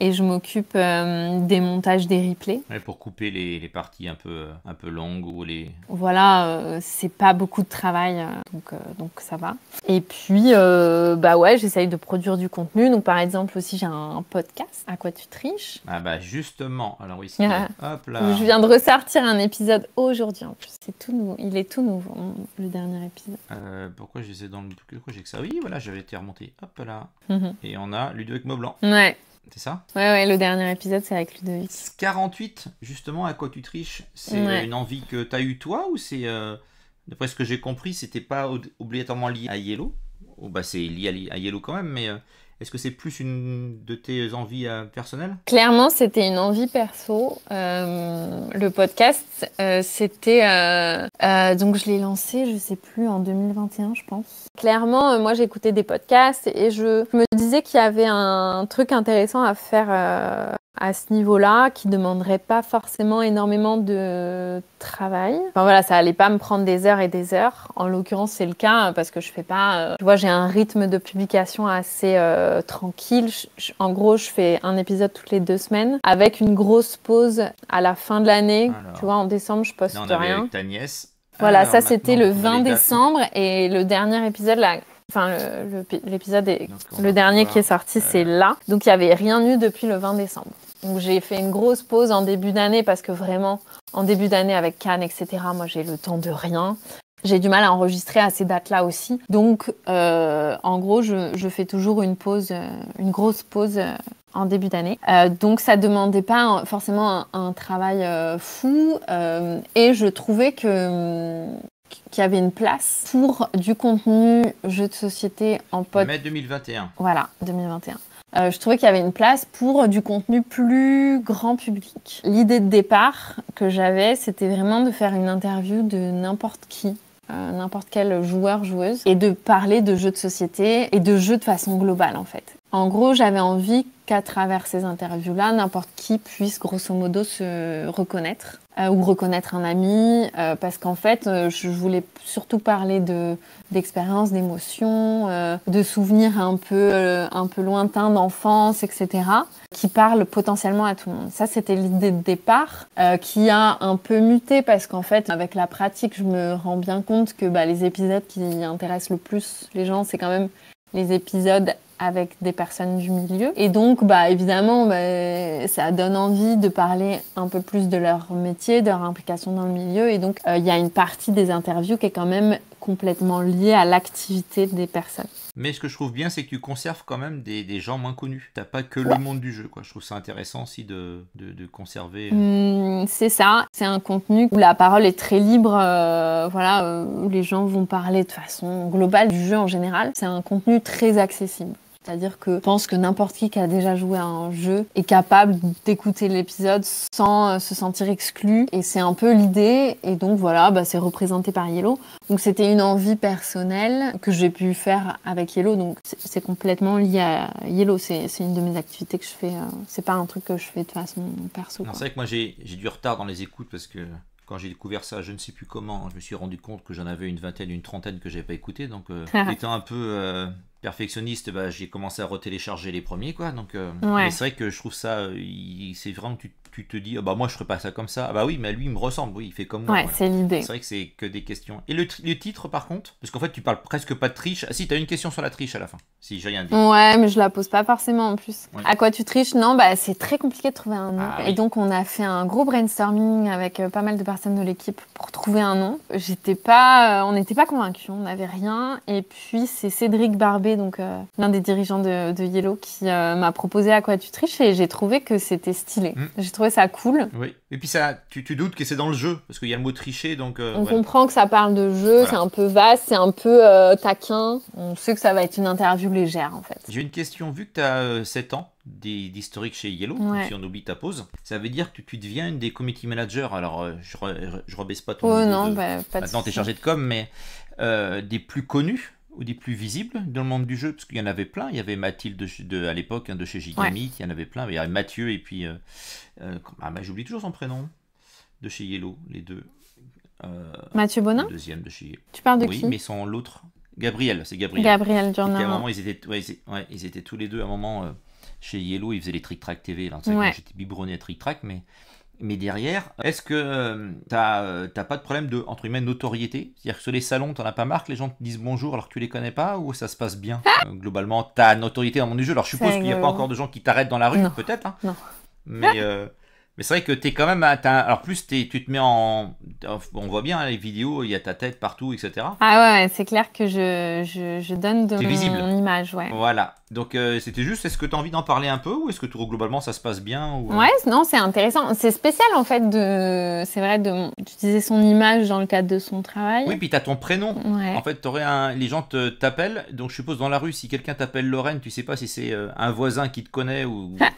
S2: et je m'occupe euh, des montages des replays.
S1: pour couper les, les, parties un peu, euh, un peu longues ou les...
S2: Voilà, euh, c'est pas beaucoup de travail, donc, donc ça va. Et puis, bah ouais, j'essaye de produire du contenu. Donc par exemple aussi, j'ai un podcast, À quoi tu triches
S1: Ah bah justement, alors oui hop là Je viens de
S2: ressortir un épisode aujourd'hui en plus, c'est tout nouveau. Il est tout nouveau, hein, le dernier épisode.
S1: pourquoi j'essaie dans le... Pourquoi j'ai que ça Oui, voilà, j'avais été remonté, hop là. Mhm. Et on a Ludovic Maublanc. Ouais, c'est ça
S2: ouais, ouais, le dernier épisode, c'est avec Ludovic.
S1: 48, justement, à quoi tu triches C'est euh, une envie que tu as eue toi ou c'est. Euh, D'après ce que j'ai compris, c'était pas obligatoirement lié à Yellow ou bah, C'est lié à, Yellow quand même, mais euh, est-ce que c'est plus une de tes envies euh, personnelles
S2: Clairement, c'était une envie perso. Euh, le podcast, euh, c'était donc je l'ai lancé, je sais plus en 2021, je pense. Clairement, moi j'écoutais des podcasts et je me disais qu'il y avait un truc intéressant à faire à ce niveau-là qui ne demanderait pas forcément énormément de travail. Enfin voilà, ça allait pas me prendre des heures et des heures. En l'occurrence, c'est le cas hein, parce que je fais pas. Euh, tu vois, j'ai un rythme de publication assez euh, tranquille. en gros, je fais un épisode toutes les deux semaines avec une grosse pause à la fin de l'année. Tu vois, en décembre, je poste rien. Avec ta
S1: nièce. Voilà, ça c'était le 20 décembre
S2: et le dernier épisode Enfin, l'épisode, le, le dernier qui est sorti, c'est euh. là. Donc, il n'y avait rien eu depuis le 20 décembre. Donc j'ai fait une grosse pause en début d'année parce que vraiment, en début d'année avec Cannes, etc., moi j'ai le temps de rien. J'ai du mal à enregistrer à ces dates-là aussi. Donc euh, en gros, je, je, fais toujours une pause, euh, une grosse pause euh, en début d'année. Euh, donc ça demandait pas forcément un, travail euh, fou euh, et je trouvais que qu'il y avait une place pour du contenu jeu de société en pote. Mai
S1: 2021.
S2: Voilà, 2021. Euh, je trouvais qu'il y avait une place pour du contenu plus grand public. L'idée de départ que j'avais, c'était vraiment de faire une interview de n'importe qui, euh, n'importe quel joueur, joueuse, et de parler de jeux de société et de jeux de façon globale en fait. En gros, j'avais envie qu'à travers ces interviews-là, n'importe qui puisse grosso modo se reconnaître euh, ou reconnaître un ami, euh, parce qu'en fait, euh, je voulais surtout parler de d'expériences, d'émotions, de souvenirs un peu un peu lointains d'enfance, etc., qui parlent potentiellement à tout le monde. Ça, c'était l'idée de départ, qui a un peu muté parce qu'en fait, avec la pratique, je me rends bien compte que bah, les épisodes qui intéressent le plus les gens, c'est quand même les épisodes avec des personnes du milieu. Et donc, bah, évidemment, bah, ça donne envie de parler un peu plus de leur métier, de leur implication dans le milieu. Et donc, euh, il y a une partie des interviews qui est quand même complètement liée à l'activité des personnes.
S1: Mais ce que je trouve bien, c'est que tu conserves quand même des, gens moins connus. T'as pas que le monde du jeu, quoi. Je trouve ça intéressant aussi de, conserver.
S2: Euh. Mmh, c'est ça. C'est un contenu où la parole est très libre. Euh, voilà, euh, où les gens vont parler de façon globale du jeu en général. C'est un contenu très accessible. C'est-à-dire que je pense que n'importe qui qui a déjà joué à un jeu est capable d'écouter l'épisode sans euh, se sentir exclu. Et c'est un peu l'idée. Et donc voilà, bah, c'est représenté par Yellow. Donc c'était une envie personnelle que j'ai pu faire avec Yellow. Donc c'est complètement lié à Yellow. C'est une de mes activités que je fais. Euh, c'est pas un truc que je fais de façon perso. C'est
S1: vrai que moi j'ai du retard dans les écoutes parce que quand j'ai découvert ça, je ne sais plus comment, je me suis rendu compte que j'en avais une vingtaine, une trentaine que j'avais pas écouté. Donc, euh, étant un peu perfectionniste, bah, j'ai commencé à retélécharger les premiers, quoi. Donc, euh, c'est vrai que je trouve ça, euh, c'est vraiment que tu tu te dis, ah bah moi je ferais pas ça comme ça. Ah bah oui, mais lui il me ressemble, oui, il fait comme moi. c'est l'idée. C'est vrai que c'est que des questions. Et le, titre par contre Parce qu'en fait tu parles presque pas de triche. Ah si, as une question sur la triche à la fin, si j'ai rien dit. Ouais, mais je la
S2: pose pas forcément en plus. À quoi tu triches Non, bah c'est très compliqué de trouver un nom. Ah et donc on a fait un gros brainstorming avec euh, pas mal de personnes de l'équipe pour trouver un nom. J'étais pas, euh, on n'était pas convaincus, on n'avait rien. Et puis c'est Cédric Barbet, donc euh, l'un des dirigeants de, de Yellow, qui m'a proposé à quoi tu triches et j'ai trouvé que c'était stylé. Mmh ça coule
S1: Oui. Et puis ça, tu, tu doutes que c'est dans le jeu, parce qu'il y a le mot tricher, donc. Euh, on comprend
S2: que ça parle de jeu, c'est un peu vaste, c'est un peu euh, taquin. On sait que ça va être une interview légère, en fait.
S1: J'ai une question, vu que tu as 7 ans d'historique chez Yellow, si on oublie ta pause, ça veut dire que tu deviens une des committee managers. Alors, euh, je, je rebaisse pas ton. Oh non, de... Bah, Maintenant, tu es chargé de com, mais des plus connus ou des plus visibles dans le monde du jeu Parce qu'il y en avait plein. Il y avait Mathilde de, de, à l'époque hein, de chez Gigami, il y en avait plein. Il y avait Mathieu et puis. Euh, euh, ah, J'oublie toujours son prénom. De chez Yellow, les deux. Euh, Mathieu Bonin Deuxième de chez Tu parles de oui, mais son l'autre. Gabriel, c'est Gabriel. Gabriel Journal À ils étaient, étaient tous les deux à un moment chez Yellow, ils faisaient les Trick Track TV. Là, j'étais biberonné à Trick Track, mais mais derrière, est-ce que euh, euh, t'as pas de problème de entre guillemets notoriété C'est-à-dire que sur les salons, t'en as pas marre les gens te disent bonjour alors que tu les connais pas ou ça se passe bien ah. euh, Globalement, t'as notoriété dans mon jeu. Alors je suppose qu'il n'y a pas encore de gens qui t'arrêtent dans la rue, peut-être. Hein, mais ah. Mais c'est vrai que tu es quand même. alors, plus tu te mets en. On voit bien hein, les vidéos, il y a ta tête partout, etc.
S2: Ah ouais, c'est clair que je, je, donne de mon, image. Ouais.
S1: Voilà. Donc, euh, c'était juste, est-ce que tu as envie d'en parler un peu ou est-ce que tout, globalement ça se passe bien euh?
S2: Ouais, non, c'est intéressant. C'est spécial en fait de. C'est vrai, de... d'utiliser son image dans le cadre de son travail. Oui, puis
S1: tu as ton prénom. En fait, aurais les gens t'appellent. Donc, je suppose dans la rue, si quelqu'un t'appelle Lorraine, tu sais pas si c'est euh, un voisin qui te connaît ou.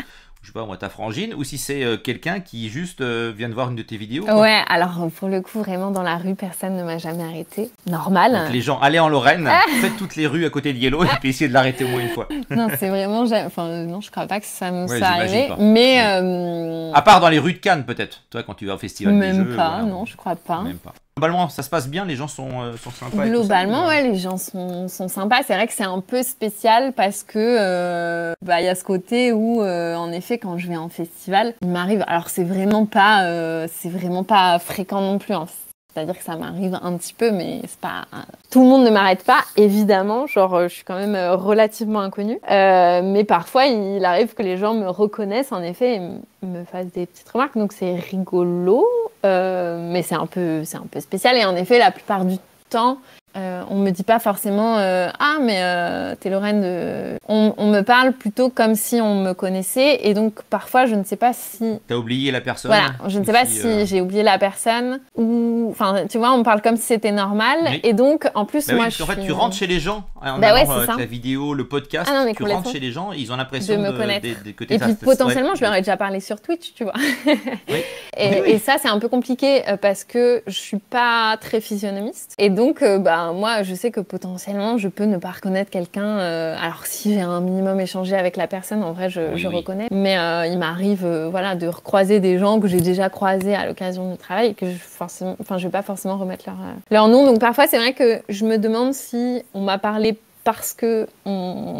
S1: je sais pas moi, ta frangine, ou si c'est euh, quelqu'un qui juste euh, vient de voir une de tes vidéos. Ouais,
S2: alors pour le coup, vraiment dans la rue, personne ne m'a jamais arrêté. Normal. les
S1: gens, allez en Lorraine, ah. faites toutes les rues à côté de Yellow et puis essayez de l'arrêter au moins une fois. non, c'est
S2: vraiment, enfin non, je crois pas que ça me arrivé, mais. Euh,
S1: à part dans les rues de Cannes peut-être, toi quand tu vas au festival. Même des jeux, pas, non,
S2: je crois pas. Même
S1: pas. Globalement, ça se passe bien, les gens sont, euh, sympas. Globalement,
S2: euh, ouais, les gens sont, sont sympas. C'est vrai que c'est un peu spécial parce que euh, bah, il y a ce côté où, en effet, quand je vais en festival, il m'arrive. Alors c'est vraiment pas, c'est vraiment pas fréquent non plus. Hein. C'est-à-dire que ça m'arrive un petit peu, mais c'est pas. Tout le monde ne m'arrête pas, évidemment. Genre, euh, je suis quand même euh, relativement inconnue. Euh, mais parfois, il arrive que les gens me reconnaissent, en effet, et me fassent des petites remarques. Donc, c'est rigolo, euh, mais c'est un, peu, un peu spécial. Et en effet, la plupart du temps, euh, on me dit pas forcément euh, ah mais euh, t'es Lorraine de... Euh, on, me parle plutôt comme si on me connaissait et donc parfois je ne sais pas si
S1: t'as oublié la personne voilà je ne sais pas si j'ai
S2: oublié la personne ou enfin tu vois on me parle comme si c'était normal et donc en plus bah moi je en fait tu rentres chez
S1: les gens hein, bah ouais, ça. la vidéo le podcast ah tu rentres chez les gens ils ont l'impression de me connaître et puis potentiellement je
S2: leur ai déjà parlé sur Twitch tu vois oui. et, et, ça c'est un peu compliqué parce que je suis pas très physionomiste et donc bah moi, je sais que potentiellement, je peux ne pas reconnaître quelqu'un. Euh, alors, si j'ai un minimum échangé avec la personne, en vrai, je, reconnais. Mais euh, il m'arrive euh, voilà, de recroiser des gens que j'ai déjà croisés à l'occasion du travail et que je ne enfin, je vais pas forcément remettre leur, leur nom. Donc, parfois, c'est vrai que je me demande si on m'a parlé parce que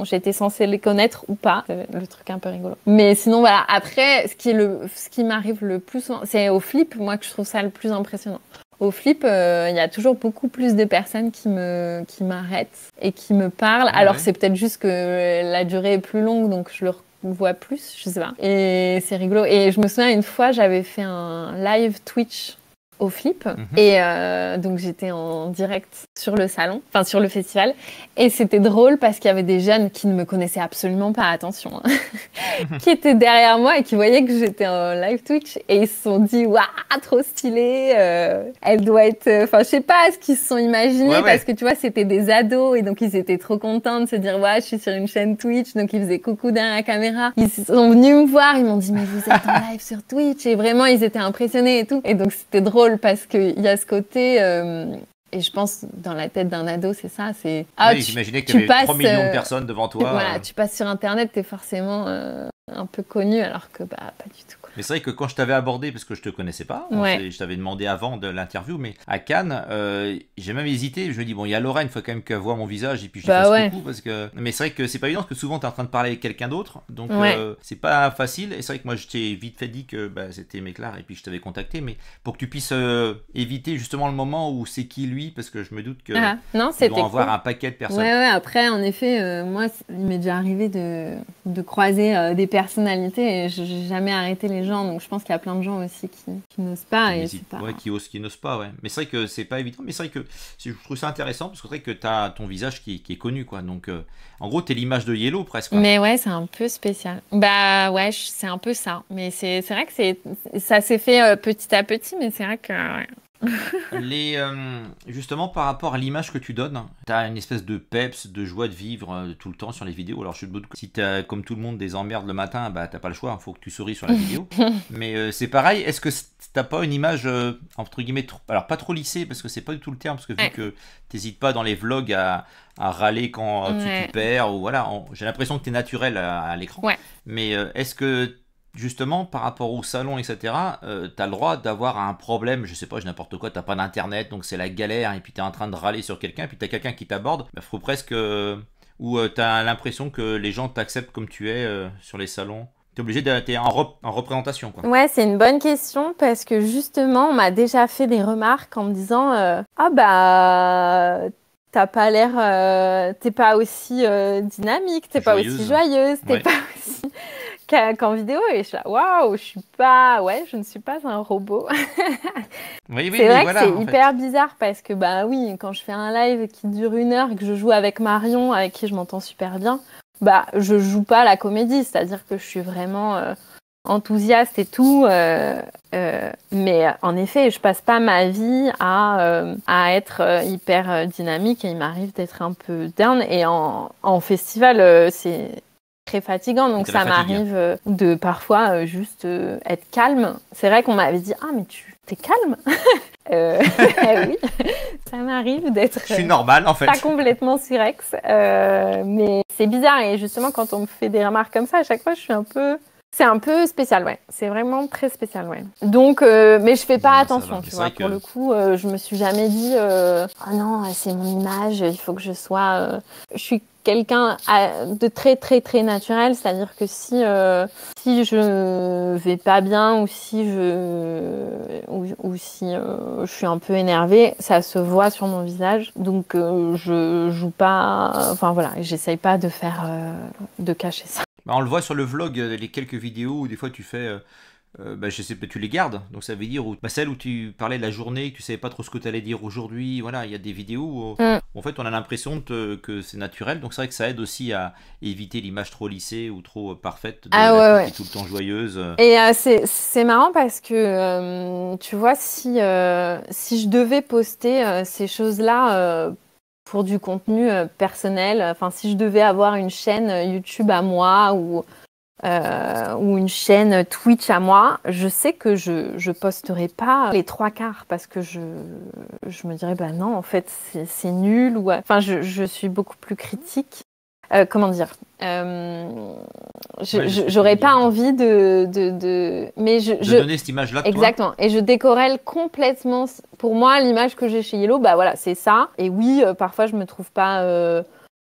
S2: j'étais censée les connaître ou pas. C'est Le truc un peu rigolo. Mais sinon, voilà. Après, ce qui, est ce qui m'arrive le plus, c'est au flip, moi, que je trouve ça le plus impressionnant au flip, euh, il y a toujours beaucoup plus de personnes qui me qui m'arrêtent et qui me parlent. Ah Alors c'est peut-être juste que la durée est plus longue, donc je le vois plus, je sais pas. Et c'est rigolo. Et je me souviens une fois, j'avais fait un live Twitch au Flip. Mhm. Et euh, donc j'étais en direct sur le salon, enfin sur le festival. Et c'était drôle parce qu'il y avait des jeunes qui ne me connaissaient absolument pas, attention, hein, mhm. qui étaient derrière moi et qui voyaient que j'étais en live Twitch. Et ils se sont dit, waouh, trop stylé, euh, elle doit être. Euh, enfin, je sais pas ce qu'ils se sont imaginés parce que tu vois, c'était des ados et donc ils étaient trop contents de se dire, waouh je suis sur une chaîne Twitch. Donc ils faisaient coucou derrière la caméra. Ils sont venus me voir, ils m'ont dit, mais vous êtes en live sur Twitch. Et vraiment, ils étaient impressionnés et tout. Et donc c'était drôle parce qu'il y a ce côté. Euh, et je pense, dans la tête d'un ado, c'est ça. C'est ah, oui, j'imaginais que tu 3 millions de euh, personnes devant toi. Voilà, tu passes sur Internet, tu es forcément euh, un peu connu, alors que bah, pas du tout.
S1: Mais c'est vrai que quand je t'avais abordé, parce que je te connaissais pas, je t'avais demandé avant de l'interview, mais à Cannes, euh, j'ai même hésité. Je me dis, bon, il y a Laura, il faut quand même qu'elle voit mon visage et puis je bah fasse ouais. parce que. Mais c'est vrai que c'est pas évident parce que souvent tu es en train de parler avec quelqu'un d'autre, donc ce euh, n'est c'est pas facile. Et c'est vrai que moi, je t'ai vite fait dit que bah, c'était Méclar et puis je t'avais contacté, mais pour que tu puisses euh, éviter justement le moment où c'est qui lui, parce que je me doute que ah, non, tu dois voir un paquet de personnes. Ouais, ouais,
S2: après, en effet, moi, il m'est déjà arrivé de, de croiser des personnalités et je jamais arrêté les donc je pense qu'il y a plein de gens aussi qui, n'osent pas. Et
S1: qui osent, qui n'osent pas, ouais. Mais c'est vrai que c'est pas évident. Mais c'est vrai que je trouve ça intéressant parce que c'est vrai que tu as ton visage qui, est connu, quoi. Donc euh, en gros, tu es l'image de Yellow presque. Mais ouais,
S2: c'est un peu spécial. Bah ouais, c'est un peu ça. Mais c'est vrai que c'est ça s'est fait euh, petit à petit, mais c'est vrai que
S1: les, euh, justement, par rapport à l'image que tu donnes, tu as une espèce de peps, de joie de vivre euh, tout le temps sur les vidéos. Alors, je suis de Si tu comme tout le monde, des emmerdes le matin, bah, t'as pas le choix, il hein, faut que tu souris sur la vidéo. Mais euh, c'est pareil, est-ce que t'as pas une image, entre guillemets, alors pas trop lissée, parce que c'est pas du tout le terme, parce que vu que t'hésites pas dans les vlogs à, râler quand tu, perds, ou voilà, j'ai l'impression que tu es naturel à, l'écran. Mais est-ce que justement, par rapport au salon, etc., tu euh, t'as le droit d'avoir un problème, je sais pas, je n'importe quoi, t'as pas d'internet, donc c'est la galère, et puis t'es en train de râler sur quelqu'un, et puis t'as quelqu'un qui t'aborde, bah, faut presque. Euh, ou euh, t'as l'impression que les gens t'acceptent comme tu es sur les salons T'es obligé d'être en, représentation, quoi. Ouais,
S2: c'est une bonne question parce que justement, on m'a déjà fait des remarques en me disant Ah bah, t'as pas l'air, t'es pas aussi dynamique, t'es pas aussi joyeuse, t'es pas aussi qu'en vidéo. Et je suis là, waouh, je suis pas, ouais, je ne suis pas un robot.
S1: oui, c'est vrai que c'est hyper
S2: bizarre parce que, bah oui, quand je fais un live qui dure une heure et que je joue avec Marion, avec qui je m'entends super bien, bah je joue pas la comédie, c'est-à-dire que je suis vraiment euh, enthousiaste et tout. Euh, euh, mais en effet, je passe pas ma vie à, à être hyper dynamique et il m'arrive d'être un peu down. Et en festival, c'est très fatigant. Donc ça m'arrive euh, de parfois euh, juste euh, être calme. C'est vrai qu'on m'avait dit ah mais tu t'es calme. Eh oui, ça m'arrive d'être. Je suis normal en fait. Pas complètement surex, mais c'est bizarre et justement quand on me fait des remarques comme ça à chaque fois je suis un peu c'est un peu spécial, ouais. C'est vraiment très spécial, ouais. Donc, euh, mais je fais pas attention, tu vois. Pour le coup, euh, je me suis jamais dit, euh, oh non, c'est mon image, il faut que je sois. Euh, je suis quelqu'un de très très très naturel, c'est-à-dire que si si je vais pas bien ou si je ou, si je suis un peu énervée, ça se voit sur mon visage. Donc je joue pas, enfin voilà, j'essaye pas de faire de cacher ça.
S1: Bah, on le voit sur le vlog, euh, les quelques vidéos où des fois tu fais. Euh, euh, bah, je sais pas, tu les gardes. Donc ça veut dire où, bah, celle où tu parlais de la journée, tu savais pas trop ce que tu allais dire aujourd'hui. Voilà, il y a des vidéos où, mm. en fait on a l'impression que c'est naturel. Donc c'est vrai que ça aide aussi à éviter l'image trop lissée ou trop parfaite ah, ouais, tout le temps joyeuse. Et
S2: c'est, marrant parce que tu vois, si, si je devais poster ces choses-là pour du contenu euh, personnel. Enfin, si je devais avoir une chaîne euh, YouTube à moi ou, euh, ou une chaîne Twitch à moi, je sais que je ne posterai pas les trois quarts parce que je, me dirais, bah non, en fait, c'est nul. Ou, enfin, je suis beaucoup plus critique euh, comment dire euh, J'aurais pas envie de, mais je, donner cette image-là. Exactement. Et je décorelle complètement. Pour moi, l'image que j'ai chez Yellow, bah voilà, c'est ça. Et oui, euh, parfois je me trouve pas, je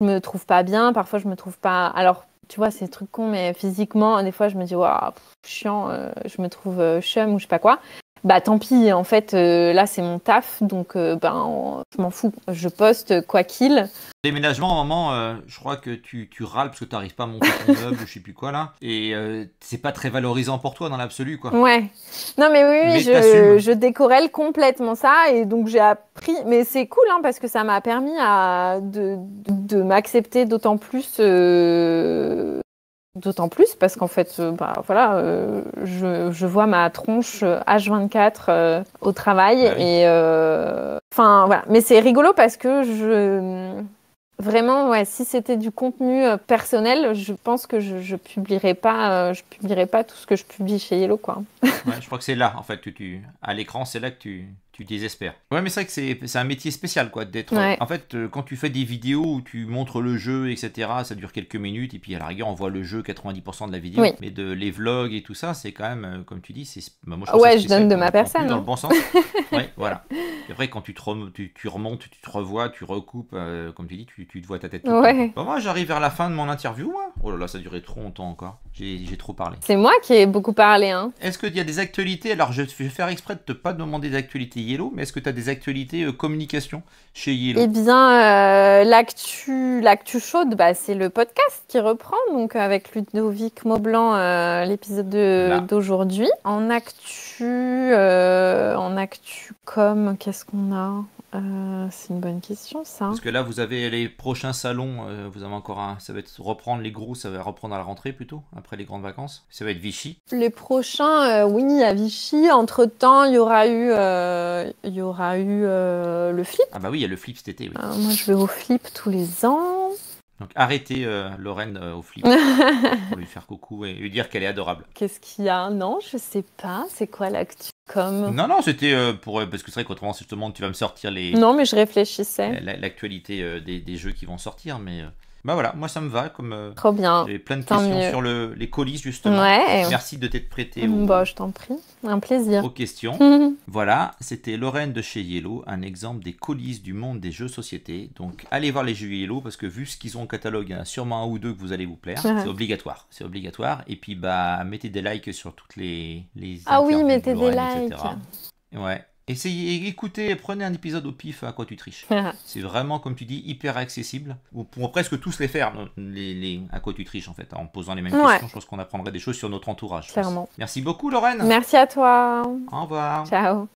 S2: me trouve pas bien. Parfois je me trouve pas. Alors tu vois, c'est truc con, mais physiquement, des fois je me dis waouh, chiant, je me trouve chum ou je sais pas quoi bah tant pis, en fait, euh, là c'est mon taf, donc euh, ben, je m'en fous, je poste quoi qu'il.
S1: Déménagement, à moment, euh, je crois que tu, tu râles parce que tu n'arrives pas à monter ton meuble ou je sais plus quoi là, et c'est pas très valorisant pour toi dans l'absolu quoi. Ouais,
S2: non mais oui, je, je, décorelle complètement ça, et donc j'ai appris, mais c'est cool hein, parce que ça m'a permis à, de, de m'accepter d'autant plus D'autant plus parce qu'en fait, euh, bah, voilà, euh, je, vois ma tronche H24 euh, au travail bah et, enfin voilà. Mais c'est rigolo parce que je vraiment, ouais, si c'était du contenu personnel, je pense que je, ne publierais pas, je pas tout ce que je publie chez Yellow, quoi.
S1: je crois que c'est là, en fait, que tu à l'écran, c'est là que tu tu désespères. Ouais, mais c'est vrai que c'est un métier spécial, quoi, d'être. En fait, euh, quand tu fais des vidéos où tu montres le jeu, etc., ça dure quelques minutes, et puis à la rigueur, on voit le jeu 90% de la vidéo. Mais de les vlogs et tout ça, c'est quand même, euh, comme tu dis, c'est. Bah, moi, je ouais, je donne de ma
S2: personne. Dans hein. le bon sens.
S1: ouais, voilà. Et après, quand tu, tu, remontes, tu te revois, tu recoupes, euh, comme tu dis, tu, te vois ta tête. Ouais. Bah, moi, j'arrive vers la fin de mon interview, moi. Oh là là, ça durait trop longtemps encore. J'ai trop parlé. C'est
S2: moi qui ai beaucoup parlé, hein.
S1: Est-ce qu'il y a des actualités Alors, je, vais faire exprès de te pas demander d'actualités Yellow, mais est-ce que tu as des actualités euh, communication chez Yellow Eh
S2: bien, euh, l'actu, l'actu chaude, bah, c'est le podcast qui reprend, donc euh, avec Ludovic Maublanc, l'épisode d'aujourd'hui. En actu, en actu comme, qu'est-ce qu'on a euh, c'est une bonne question, ça. Parce que
S1: là, vous avez les prochains salons, euh, vous avez encore un. Ça va être reprendre les gros, ça va reprendre à la rentrée plutôt, après les grandes vacances. Ça va être Vichy.
S2: Les prochains, euh, oui, à Vichy. Entre temps, il y aura eu, il y aura eu le flip. Ah bah oui, il y a le
S1: flip cet été. moi,
S2: je vais au flip tous les ans.
S1: Donc arrêtez euh, Lorraine euh, au flic pour lui faire coucou et lui dire qu'elle est adorable.
S2: Qu'est-ce qu'il y a Non, je sais pas. C'est quoi l'actu comme Non, non,
S1: c'était euh, pour parce que c'est vrai qu'autrement justement tu vas me sortir les. Non,
S2: mais je réfléchissais.
S1: L'actualité des, jeux qui vont sortir, mais bah voilà, moi ça me va comme. Euh, Trop bien. J'ai plein de questions sur les colis justement. Merci de t'être prêté. Bah,
S2: je t'en prie, un plaisir.
S1: Aux questions. voilà, c'était Lorraine de chez Yellow, un exemple des colis du monde des jeux société. Donc allez voir les jeux Yellow parce que vu ce qu'ils ont en catalogue, il y en a sûrement un ou deux que vous allez vous plaire. C'est obligatoire, c'est obligatoire. Et puis bah mettez des likes sur toutes les. les ah oui, mettez des likes. Ouais. Essayez, écoutez, prenez un épisode au pif à quoi tu triches. Ah. c'est vraiment, comme tu dis, hyper accessible. On pourrait presque tous les faire, les, à quoi tu triches en fait. En posant les mêmes questions, je pense qu'on apprendrait des choses sur notre entourage. Clairement. Merci beaucoup, Lorraine.
S2: Merci à toi. Au revoir. Ciao.